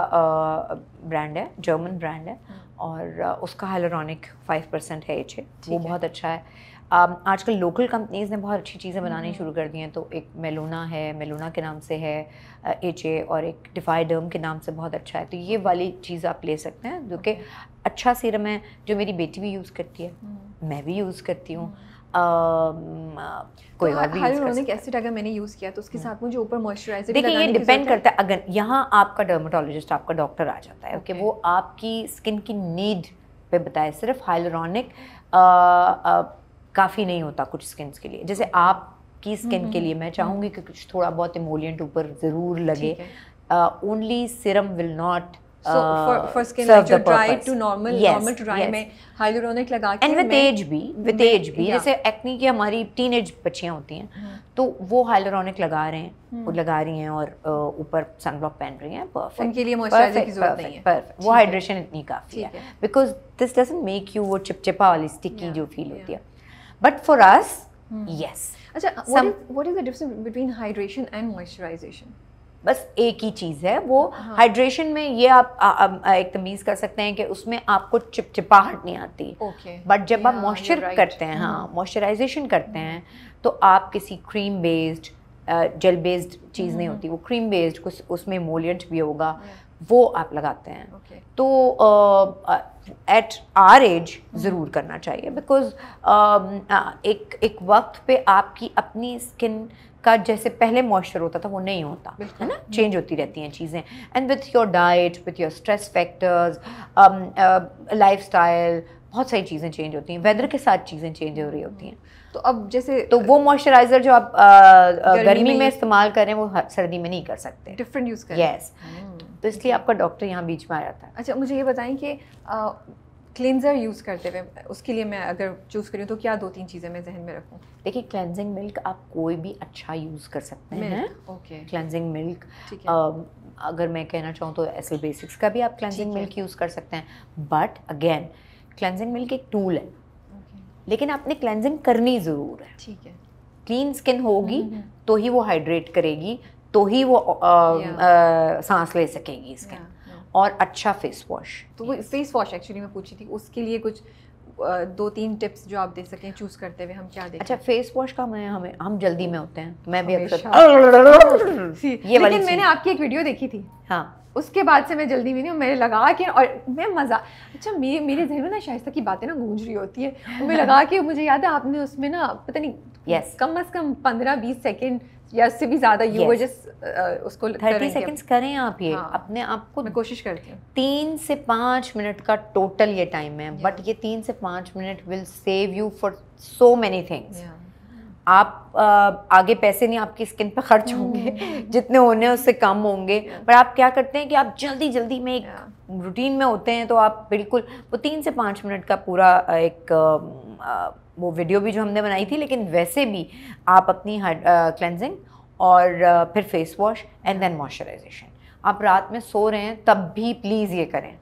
ब्रांड है जर्मन ब्रांड है hmm. और उसका हेलोरॉनिक फाइव परसेंट है एच वो बहुत अच्छा है आजकल लोकल कंपनीज़ ने बहुत अच्छी चीज़ें बनानी हम्म। शुरू कर दी हैं तो एक मेलोना है मेलोना के नाम से है एच और एक डिफाइडर्म के नाम से बहुत अच्छा है तो ये वाली चीज़ आप ले सकते हैं जो कि अच्छा सीरम है जो मेरी बेटी भी यूज़ करती है हम्म। मैं भी यूज़ करती हूँ हम्म। कोई तो और भी हाइलुरोनिक एसिड अगर मैंने यूज़ किया तो उसके हम्म। साथ मुझे ऊपर मॉइस्चराइजर देखिए ये डिपेंड करता है अगर यहाँ आपका डर्माटोलॉजिस्ट आपका डॉक्टर आ जाता है ओके वो आपकी स्किन की नीड पे बताए सिर्फ हाइलुरोनिक काफ़ी नहीं होता कुछ स्किन के लिए जैसे आपकी स्किन हम्म, के लिए हम्म, मैं चाहूँगी कि कुछ थोड़ा बहुत इमोलियंट ऊपर ज़रूर लगे only serum will not Uh, for, skin like to normal yes, normal to dry yes. hyaluronic and with age with age हाँ। तो हाँ। वो लगा रही हैं और ऊपर सनब्लॉक पहन रही हैं परफेक्ट उनके लिए मॉइस्चराइजर की जरूरत नहीं है परफेक्ट वो हाइड्रेशन इतनी काफ़ी है बिकॉज दिस मेक यू वो चिपचिपा वाली स्टिकी जो फील होती है बट फॉर अस यस अच्छा what is the difference between hydration and moisturization बस एक ही चीज़ है वो हाँ। हाइड्रेशन में ये आप आ, आ, आ, एक तमीज़ कर सकते हैं कि उसमें आपको चिपचिपाहट नहीं आती बट जब आप मॉइस्चर करते हैं हाँ मॉइस्चराइजेशन mm-hmm। करते हैं mm-hmm। तो आप किसी क्रीम बेस्ड जेल बेस्ड चीज़ नहीं mm-hmm। होती वो क्रीम बेस्ड कुछ उसमें मोलियंट भी होगा वो आप लगाते हैं okay. तो एट आर एज ज़रूर करना चाहिए बिकॉज uh, एक एक वक्त पे आपकी अपनी स्किन का जैसे पहले मॉइस्चर होता था वो नहीं होता है ना चेंज होती रहती हैं चीज़ें and with your diet with your stress factors lifestyle बहुत सारी चीज़ें चेंज होती हैं वेदर के साथ चीज़ें चेंज हो रही होती हैं तो अब जैसे तो वो मॉइस्चराइज़र जो आप uh, uh, गर्मी में, में इस्तेमाल करें वो सर्दी में नहीं कर सकते डिफरेंट यूज़ करें यस yes. Hmm। तो इसलिए आपका डॉक्टर यहाँ बीच में आया था अच्छा मुझे ये बताएं कि uh, क्लिनज़र यूज़ करते हुए उसके लिए मैं अगर चूज़ करूँ तो क्या दो तीन चीज़ें मैं जहन में रखूँ देखिए क्लेंजिंग मिल्क आप कोई भी अच्छा यूज़ कर सकते हैं ओके क्लेंजिंग मिल्क अगर मैं कहना चाहूँ तो एसल बेसिक्स का भी आप क्लेंजिंग मिल्क यूज़ कर सकते हैं बट अगेन क्लेंजिंग मिल्क एक टूल है लेकिन आपने क्लेंजिंग करनी ज़रूर है ठीक है क्लीन स्किन होगी हम्म, हम्म। तो ही वो हाइड्रेट करेगी तो ही वो सांस ले सकेगी स्किन और अच्छा फेस वॉश तो फेस वॉश एक्चुअली मैं पूछी थी उसके लिए कुछ दो तीन टिप्स जो आप दे सकें चूज करते हुए हम क्या दे अच्छा फेस वॉश का मैं हमें हम जल्दी में होते हैं मैं भी अक्सर ये लेकिन मैंने आपकी एक वीडियो देखी थी हाँ उसके बाद से मैं जल्दी भी नहीं हूँ मेरे लगा कि और मैं मज़ा अच्छा मेरे मेरे जहन में ना शाइस्ता की बातें ना गूंज रही होती है तो मैं लगा कि मुझे याद है आपने उसमें ना पता नहीं यस yes. कम अज़ कम पंद्रह बीस सेकेंड या उससे भी ज़्यादा यू yes. जस्ट uh, उसको थर्टी सेकेंड्स करें आप ये हाँ, अपने आप को कोशिश करती हूँ तीन से पाँच मिनट का टोटल ये टाइम है बट yeah. ये तीन से पाँच minute will save you for so many things आप आ, uh, आगे पैसे नहीं आपकी स्किन पर खर्च hmm. होंगे जितने होने हैं उससे कम होंगे पर आप क्या करते हैं कि आप जल्दी जल्दी में एक रूटीन में होते हैं तो आप बिल्कुल वो तीन से पाँच मिनट का पूरा uh, एक आ, वो वीडियो भी जो हमने बनाई थी लेकिन वैसे भी आप अपनी क्लेंजिंग और फिर face wash and then moisturization आप रात में सो रहे हैं तब भी प्लीज़ ये करें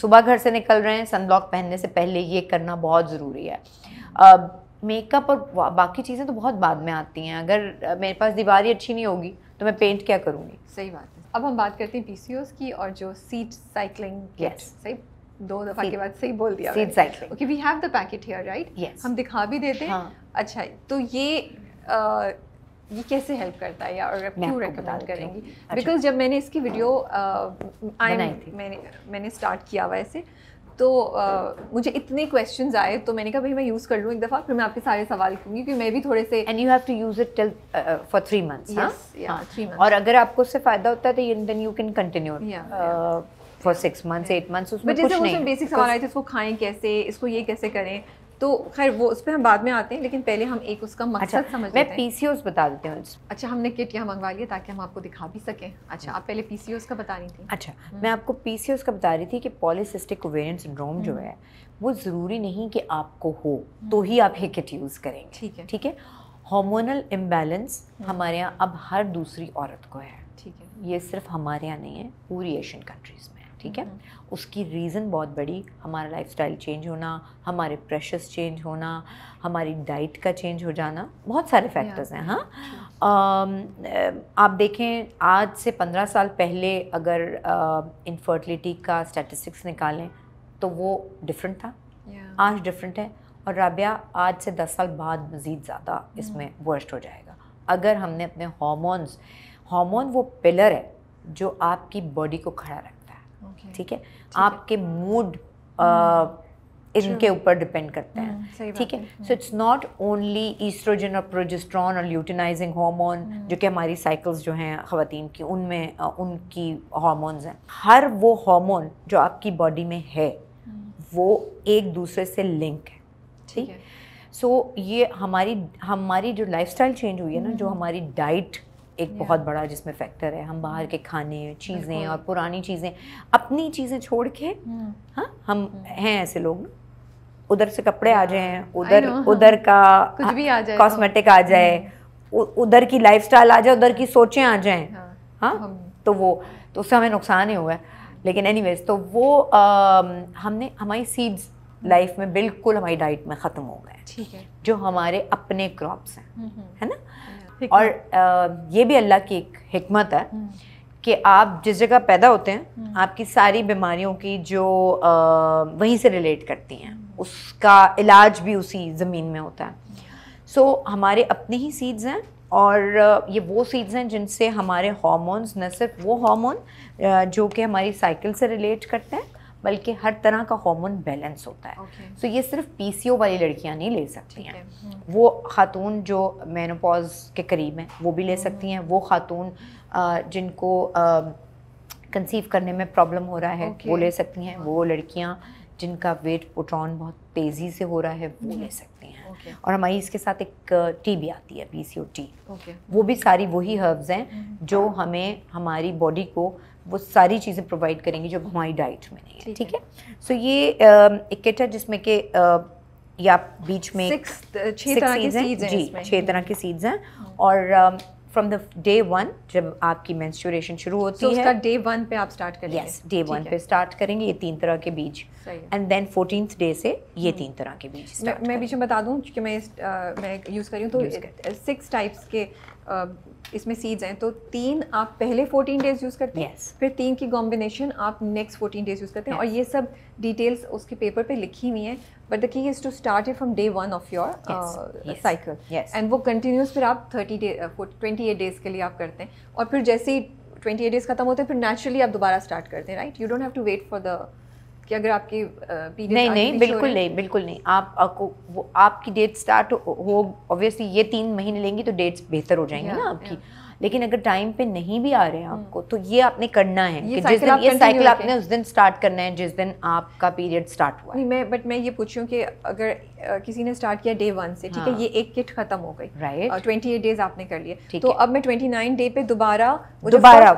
सुबह घर से निकल रहे हैं सनब्लॉक पहनने से पहले ये करना बहुत ज़रूरी है मेकअप uh, और बाकी चीज़ें तो बहुत बाद में आती हैं अगर मेरे पास दीवारी अच्छी नहीं होगी तो मैं पेंट क्या करूँगी सही बात है अब हम बात करते हैं पी की और जो सीट साइकिलिंग yes. सही दो दफा के बाद सही बोल दिया seed cycling okay we have the packet here right हम दिखा भी देते हैं हाँ. अच्छा तो ये ये कैसे हेल्प करता है या और आप क्यों रिकमेंड करेंगी बिकॉज अच्छा। जब मैंने इसकी वीडियो आई थी मैंने मैंने स्टार्ट किया हुआ ऐसे तो uh, मुझे इतने क्वेश्चंस आए तो मैंने कहा भाई मैं यूज़ कर लूँ एक दफ़ा फिर मैं आपके सारे सवाल करूँगी क्योंकि मैं भी थोड़े से and you have to use it till for three months three months और अगर आपको उससे फ़ायदा होता है तो then you can continue for six months eight months उसमें बेसिक सवाल आए थे इसको खाएं कैसे इसको ये कैसे करें तो खैर वो उस पर हम बाद में आते हैं लेकिन पहले हम एक उसका मकसद अच्छा, समझ मैं पीसीओस बता देते हैं अच्छा हमने किट यहाँ मंगवा लिया ताकि हम आपको दिखा भी सकें अच्छा आप पहले पीसीओस का बता रही थी अच्छा हम्म। मैं आपको पीसीओस का बता रही थी कि पॉलिसिस्टिक ओवेरियन सिंड्रोम जो हम्म। है वो ज़रूरी नहीं कि आपको हो हम्म। तो ही आप ये किट यूज़ करेंगे ठीक है ठीक है हॉमोनल इम्बेलेंस हमारे यहाँ अब हर दूसरी औरत को है ठीक है ये सिर्फ हमारे यहाँ नहीं है पूरी एशियन कंट्रीज़ में ठीक है उसकी रीज़न बहुत बड़ी हमारा लाइफ चेंज होना हमारे प्रेशर्स चेंज होना हमारी डाइट का चेंज हो जाना बहुत सारे फैक्टर्स हैं हाँ आप देखें आज से पंद्रह साल पहले अगर इनफर्टिलिटी का स्टैटिस्टिक्स निकालें तो वो डिफरेंट था आज डिफरेंट है और राबिया आज से दस साल बाद मज़ीद ज़्यादा हम्म। इसमें वर्स्ट हो जाएगा अगर हमने अपने हॉमोन्स हॉमोन वो पिलर है जो आपकी बॉडी को खड़ा रखता ठीक है आपके मूड hmm. uh, इनके ऊपर डिपेंड करते हैं ठीक है so it's not only estrogen और प्रोजेस्ट्रॉन और ल्यूटिनाइजिंग हार्मोन जो कि हमारी साइकिल्स जो हैं ख़वान की उनमें uh, उनकी हार्मोन्स हैं हर वो हार्मोन जो आपकी बॉडी में है hmm. वो एक दूसरे से लिंक है ठीक सो so, ये हमारी हमारी जो लाइफस्टाइल चेंज हुई है ना जो hmm. हमारी डाइट एक yeah. बहुत बड़ा जिसमें फैक्टर है हम बाहर hmm. के खाने चीज़ें और पुरानी चीज़ें अपनी चीज़ें छोड़ के hmm. हाँ हम hmm. हैं ऐसे लोग उधर से कपड़े आ जाए उधर उधर का कुछ भी आ जाए कॉस्मेटिक तो। आ जाए उधर की लाइफस्टाइल आ जाए उधर की सोचें आ जाए हाँ, हाँ? तो वो तो उससे हमें नुकसान ही हुआ है लेकिन एनीवेज तो वो आ, हमने हमारी सीड्स लाइफ में बिल्कुल हमारी डाइट में ख़त्म हो गए ठीक है जो हमारे अपने क्रॉप्स हैं हम्म, हम्म। है ना और ये भी अल्लाह की एक हमत है हम्म। कि आप जिस जगह पैदा होते हैं हम्म। आपकी सारी बीमारियों की जो वहीं से रिलेट करती हैं उसका इलाज भी उसी ज़मीन में होता है सो so, हमारे अपने ही सीड्स हैं और ये वो सीड्स हैं जिनसे हमारे हॉर्मोन्स न सिर्फ वो हार्मोन जो कि हमारी साइकिल से रिलेट करते हैं बल्कि हर तरह का हार्मोन बैलेंस होता है सो okay. so, ये सिर्फ पीसीओ वाली लड़कियां नहीं ले सकती हैं है। हम्म। वो खातून जो मेनोपॉज के करीब हैं वो भी ले हम्म। सकती हैं वो खातून जिनको कंसीव करने में प्रॉब्लम हो रहा है okay. वो ले सकती हैं वो लड़कियाँ जिनका वेट पुट्रॉन बहुत तेज़ी से हो रहा है वो हम्म। ले सकती हैं okay. और हमारी इसके साथ एक टी भी आती है पी सी ओ टी वो भी सारी वही हर्ब्स हैं जो हमें हमारी बॉडी को वो सारी चीज़ें प्रोवाइड करेंगी जो हमारी डाइट में नहीं है ठीक है सो ये एक किट है जिसमें कि या बीच में छः तरह के सीड्स हैं जी छः तरह की सीड्स हैं हम्म। और फ्रॉम द डे वन जब आपकी मेंस्ट्रुएशन शुरू होती so है डे वन पे आप स्टार्ट करेंगे यस डे वन पे स्टार्ट करेंगे ये तीन तरह के बीज एंड देन फोर्टीन डे से ये हम्म। तीन तरह के बीज मैं, बीच में बता दूं क्योंकि मैं आ, मैं यूज़ करी हूँ तो सिक्स टाइप्स के इसमें सीड्स हैं तो तीन आप पहले 14 डेज यूज़ करते हैं yes. फिर तीन की कॉम्बिनेशन आप नेक्स्ट 14 डेज यूज़ करते हैं yes. और ये सब डिटेल्स उसके पेपर पे लिखी हुई हैं but the key is to start from day one of your cycle and वो कंटिन्यूस फिर आप thirty day twenty eight days के लिए आप करते हैं और फिर जैसे ही ट्वेंटी एट डेज़ खत्म होते हैं फिर नेचुरली आप दोबारा स्टार्ट करते हैं right you don't have to wait for the कि अगर आपकी पीरियड नहीं नहीं बिल्कुल नहीं बिल्कुल नहीं आप आपको वो आपकी डेट स्टार्ट हो ऑब्वियसली ये तीन महीने लेंगी तो डेट्स बेहतर हो जाएंगी ना आपकी लेकिन अगर टाइम पे नहीं भी आ रहे हैं आपको तो ये आपने करना है कि जिस दिन ये साइकिल आपने उस दिन स्टार्ट करना है जिस दिन आपका पीरियड स्टार्ट हुआ नहीं मैं बट मैं ये पूछ कि अगर किसी ने स्टार्ट किया डे वन से ठीक है हाँ। ये एक किट खत्म हो गई राइट ट्वेंटी एट डेज आपने कर लिया तो अब मैं ट्वेंटी नाइन डे पे दोबारा दोबारा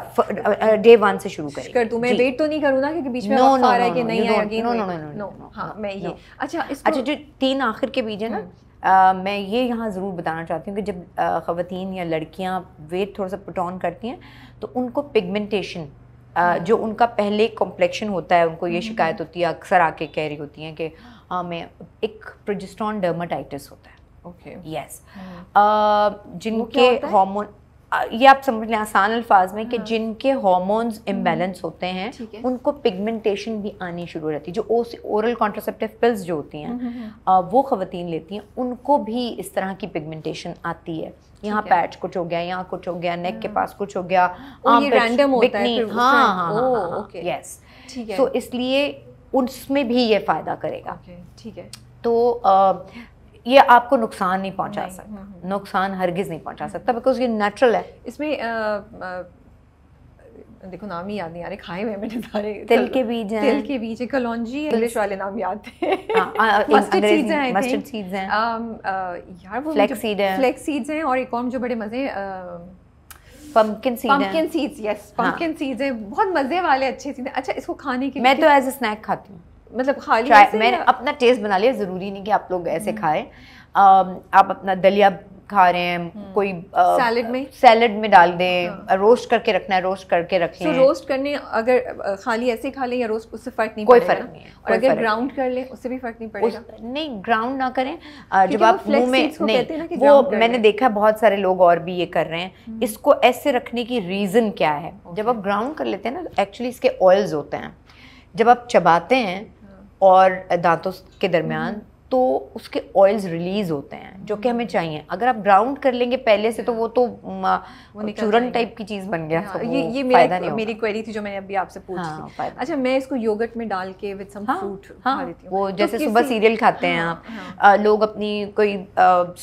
डे वन से शुरू कर दू मैं वेट तो नहीं करूँ ना क्योंकि बीच में आ रहा है कि नहीं आया नो नो नो नो हाँ मैं ये अच्छा अच्छा जो तीन आखिर के बीच है ना हम्म। आ, मैं ये यहाँ ज़रूर बताना चाहती हूँ कि जब ख़वान या लड़कियाँ वेट थोड़ा सा पुट ऑन करती हैं तो उनको पिगमेंटेशन हाँ। जो उनका पहले कॉम्प्लेक्शन होता है उनको ये हम्म। शिकायत होती है अक्सर आके कह रही होती हैं कि हाँ मैं एक प्रोजिस्टॉन डर्माटाइटिस होता है ओके हम्म। यस जिनके हार्मोन ये आप समझ लें आसान अल्फाज में कि हाँ। जिनके हॉर्मोन्स इम्बेलेंस होते हैं उनको पिगमेंटेशन भी आनी शुरू हो जाती है जो ओरल कॉन्ट्रासेप्टिव पिल्स जो होती हैं हम्म, हम्म, हम्म। वो ख़वान लेती हैं उनको भी इस तरह की पिगमेंटेशन आती है यहाँ पैच कुछ हो गया यहाँ कुछ हो गया नेक के हाँ। पास कुछ हो गया रैंडम हाँ हाँ, हाँ हाँ यस तो इसलिए उसमें भी ये फ़ायदा करेगा ठीक है तो ये आपको नुकसान नहीं पहुंचा नहीं, सकता नहीं, हम्म, हम्म। नुकसान हरगिज नहीं पहुंचा हम्म। सकता बिकॉज ये नेचुरल है इसमें देखो नाम ही याद नहीं आ रहे खाए हुए मैंने सारे तिल के बीज हैं तिल के बीज है कलौजी इंग्लिश वाले नाम याद थे फ्लेक्स हाँ, हाँ, हाँ, सीड्स um, हैं और एक और जो बड़े मजे pumpkin seed pumpkin seeds yes pumpkin seeds हैं बहुत मजे वाले अच्छे सीड अच्छा इसको खाने के मैं तो एज अ स्नैक खाती हूँ मतलब खाली ऐसे मैंने अपना टेस्ट बना लिया ज़रूरी नहीं कि आप लोग ऐसे हम्म। खाएं आप अपना दलिया खा रहे हैं हम्म। कोई सैलड में सैलड में डाल दें रोस्ट हाँ। करके रखना है रोस्ट करके रख लें so, रोस्ट करने अगर खाली ऐसे खा लें या रोस्ट उससे फर्क नहीं कोई फर्क नहीं और अगर ग्राउंड कर लें उससे भी फर्क नहीं पड़ेगा नहीं ग्राउंड ना करें जब आप मुंह में नहीं वो मैंने देखा बहुत सारे लोग और भी ये कर रहे हैं हम्म। इसको ऐसे रखने की रीज़न क्या है जब आप ग्राउंड कर लेते हैं ना एक्चुअली इसके ऑयल्स होते हैं जब आप चबाते हैं और दांतों के दरमियान हम्म। तो उसके ऑयल्स रिलीज़ होते हैं जो कि हमें चाहिए अगर आप ग्राउंड कर लेंगे पहले से तो वो तो चूरन टाइप की चीज़ बन गया हाँ, तो ये ये मेरा मेरी क्वेरी थी जो मैंने अभी आपसे पूछी हाँ, अच्छा मैं इसको योगर्ट में डाल के विद सम फ्रूट खा लेती हूँ वो तो जैसे सुबह सीरियल खाते हैं हाँ, आप हाँ। लोग अपनी कोई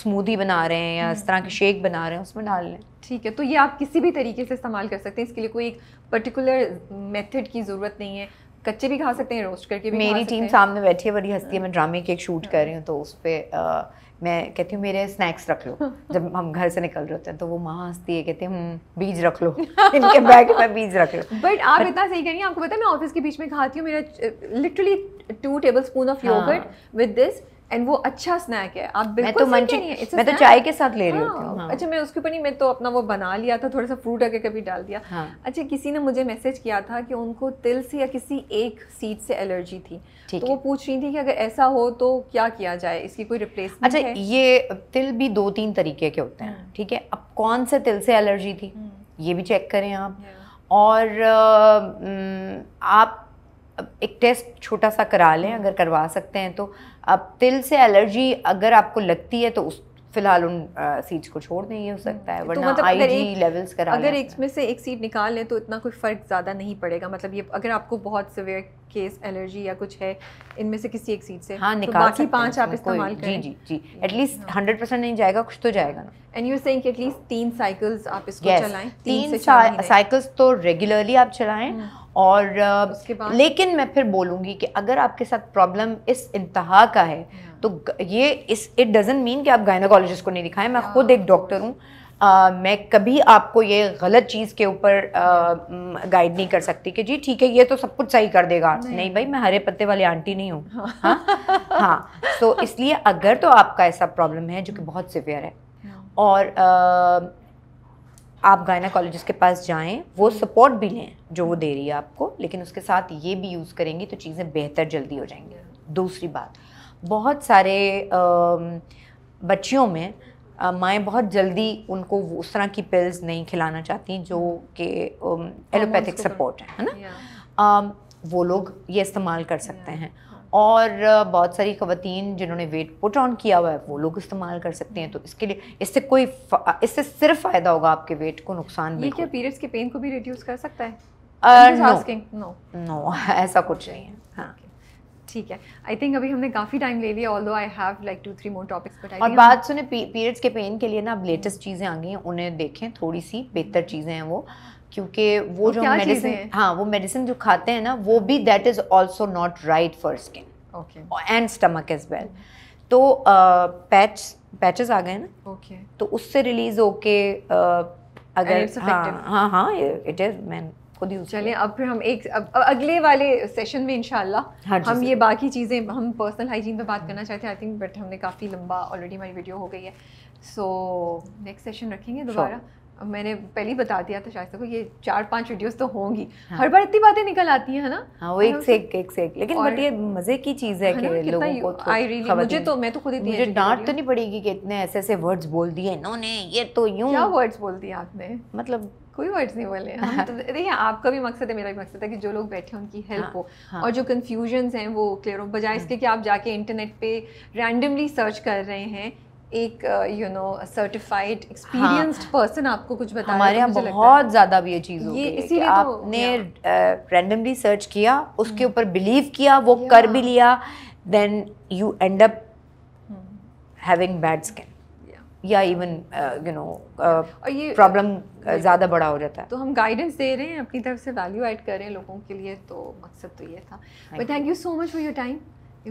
स्मूदी बना रहे हैं या हम्म, इस तरह के शेक हम्म। बना रहे हैं उसमें डाल लें ठीक है तो ये आप किसी भी तरीके से इस्तेमाल कर सकते हैं इसके लिए कोई एक पर्टिकुलर मेथड की ज़रूरत नहीं है कच्चे भी खा सकते हैं रोस्ट करके भी मेरी टीम सामने बैठी है बड़ी हंसती है हाँ। मैं ड्रामे की एक शूट कर रही हूँ तो उस पर मैं कहती हूँ मेरे स्नैक्स रख लो जब हम घर से निकल रहे होते हैं तो वो माँ हंसती है कहती हूँ हम्म, बीज रख लो इनके बैग में बीज रख लो बट आप But, इतना सही करिए आपको पता है मैं ऑफिस के बीच में खाती हूँ मेरा literally two tablespoon of yogurt with this and वो अच्छा स्नैक है आप बिल्कुल तो मैं तो मैं तो चाय के साथ ले रही हूँ हाँ, हाँ. अच्छा मैं उसके ऊपर नहीं मैं तो अपना वो बना लिया था थोड़ा सा फ्रूट आके कभी डाल दिया हाँ. अच्छा किसी ने मुझे मैसेज किया था कि उनको तिल से या किसी एक सीट से एलर्जी थी तो वो पूछ रही थी कि अगर ऐसा हो तो क्या किया जाए इसकी कोई रिप्लेसमेंट अच्छा ये तिल भी दो तीन तरीके के होते हैं हाँ। ठीक है अब कौन से तिल से एलर्जी थी हाँ। ये भी चेक करें आप और आप एक टेस्ट छोटा सा करा लें अगर करवा सकते हैं तो अब तिल से एलर्जी अगर आपको लगती है तो उस फिलहाल उन सीड्स को छोड़ दें ये हो सकता है तो वरना तो मतलब आईजी लेवल्स करा अगर एक में से एक सीड निकाल लें तो इतना कोई फ़र्क ज़्यादा नहीं पड़ेगा मतलब ये अगर आपको बहुत सिवियर केस एलर्जी या कुछ है इनमें से किसी एक सीड से हाँ तो निकाल तो पाँच आप इस्तेमाल करें जी जी जी एटलीस्ट हंड्रेड परसेंट नहीं जाएगा कुछ तो जाएगा ना एंड यू सेइंग एटलीस्ट तीन साइकिल्स आप इसको चलाएं तीन साइकिल्स तो रेगुलरली आप चलाएं हम्म। और उसके बाद लेकिन मैं फिर बोलूँगी कि अगर आपके साथ प्रॉब्लम इस इंतहा का है हाँ। तो ये इस इट डजेंट मीन कि आप गायनाकोलॉजिस्ट को नहीं दिखाएं मैं खुद हाँ। एक डॉक्टर हूँ मैं कभी आपको ये गलत चीज़ के ऊपर गाइड नहीं कर सकती कि जी ठीक है ये तो सब कुछ सही कर देगा नहीं, नहीं भाई मैं हरे पत्ते वाली आंटी नहीं हूँ हाँ तो so, इसलिए अगर तो आपका ऐसा प्रॉब्लम है जो कि बहुत सिवियर है और आप गायनाकोलॉजिस्ट के पास जाएं वो सपोर्ट हम्म। भी लें जो वो दे रही है आपको लेकिन उसके साथ ये भी यूज़ करेंगी तो चीज़ें बेहतर जल्दी हो जाएंगी दूसरी बात बहुत सारे बच्चियों में माएँ बहुत जल्दी उनको उस तरह की पिल्स नहीं खिलाना चाहती जो कि एलोपैथिक सपोर्ट है है ना वो लोग ये इस्तेमाल कर सकते हैं और बहुत सारी खातन जिन्होंने वेट पुट ऑन किया हुआ है वो लोग इस्तेमाल कर सकते हैं तो इसके लिए इससे कोई इससे सिर्फ फ़ायदा होगा आपके वेट को नुकसान ये क्या पीरियड्स के पेन को भी रिड्यूस कर सकता है नो नो ऐसा कुछ नहीं है हाँ, ठीक है आई थिंक अभी हमने काफ़ी टाइम ले लिया all I have like two three more topics but और बात सुने पीरियड्स के पेन के लिए ना अब लेटेस्ट चीज़ें आ गई हैं उन्हें देखें थोड़ी सी बेहतर चीज़ें हैं वो क्योंकि वो जो मेडिसिन हाँ वो मेडिसिन जो खाते हैं ना वो भी that is also not right for skin okay and stomach as well तो पैच uh, पैचेस आ गए ना ओके तो उससे रिलीज होके uh, अगर हाँ हाँ इट इज मैन खुद यूज चलें अब फिर हम एक अब, अगले वाले सेशन में इनशाला हाँ हम ये बाकी चीज़ें हम पर्सनल हाइजीन पे बात करना चाहते हैं आई थिंक बट हमने काफ़ी लंबा ऑलरेडी हमारी वीडियो हो गई है सो नेक्स्ट सेशन रखेंगे दोबारा sure. मैंने पहले ही बता दिया था शायद को ये चार पांच वीडियोस तो होंगी हाँ। हर बार इतनी बातें निकल आती है ना हाँ वो एक से एक एक से एक लेकिन बट ये मजे की चीज़ है कि लोगों को आई रियली मुझे तो मैं तो खुद ही मुझे डांट तो नहीं पड़ेगी कि इतने ऐसे ऐसे वर्ड्स बोल दिए इन्होंने ये तो यूं क्या वर्ड्स बोल दिए आपने मतलब कोई वर्ड्स नहीं बोले तो देखिए आपका भी मकसद है मेरा भी मकसद है कि जो लोग बैठे हैं उनकी हेल्प हाँ, हो हाँ, और जो कन्फ्यूजन्स हैं वो क्लियर हो बजाय हाँ। इसके कि आप जाके इंटरनेट पे रैंडमली सर्च कर रहे हैं एक you know certified experienced person आपको कुछ बता हमारे यहाँ बहुत ज़्यादा भी ये चीज़ हो ये इसीलिए तो आपने रैंडमली सर्च uh, किया उसके हम्म। ऊपर बिलीव किया वो कर भी लिया then you end up having bad skin या इवन यू नो ये प्रॉब्लम uh, ज़्यादा बड़ा हो जाता है तो हम गाइडेंस दे रहे हैं अपनी तरफ से वैल्यू ऐड कर रहे हैं लोगों के लिए तो मकसद तो ये था but thank you so much for your time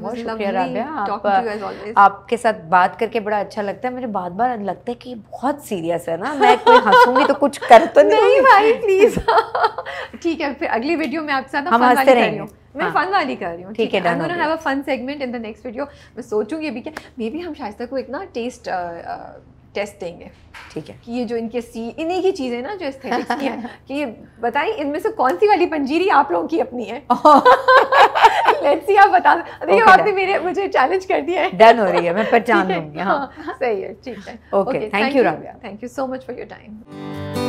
बहुत शुक्रिया राबिया आप आपके साथ बात करके बड़ा अच्छा लगता है मुझे बार बार लगता है कि बहुत सीरियस है ना मैं कोई हंसूंगी तो कुछ कर तो नहीं, नहीं भाई प्लीज ठीक है फिर अगली वीडियो में आपके साथ हम रहेंगे मैं फन हाँ। वाली कर रही हूँ ठीक है I have a fun segment in the next video मैं सोचूंगी अभी क्या मे बी हम शायद को इतना टेस्ट टेस्ट देंगे ठीक है कि ये जो इनके सी इन्हीं की चीज़ें ना जो एस्थेटिक्स की हैं कि ये बताइए इनमें से कौन सी वाली पंजीरी आप लोगों की अपनी है लेट्स सी आप बता देखिए okay, आपने मेरे मुझे चैलेंज कर दिया है डन हो रही है मैं पहचान लूंगी हां हाँ, सही है ठीक है okay thank you Rabia thank you so much for your time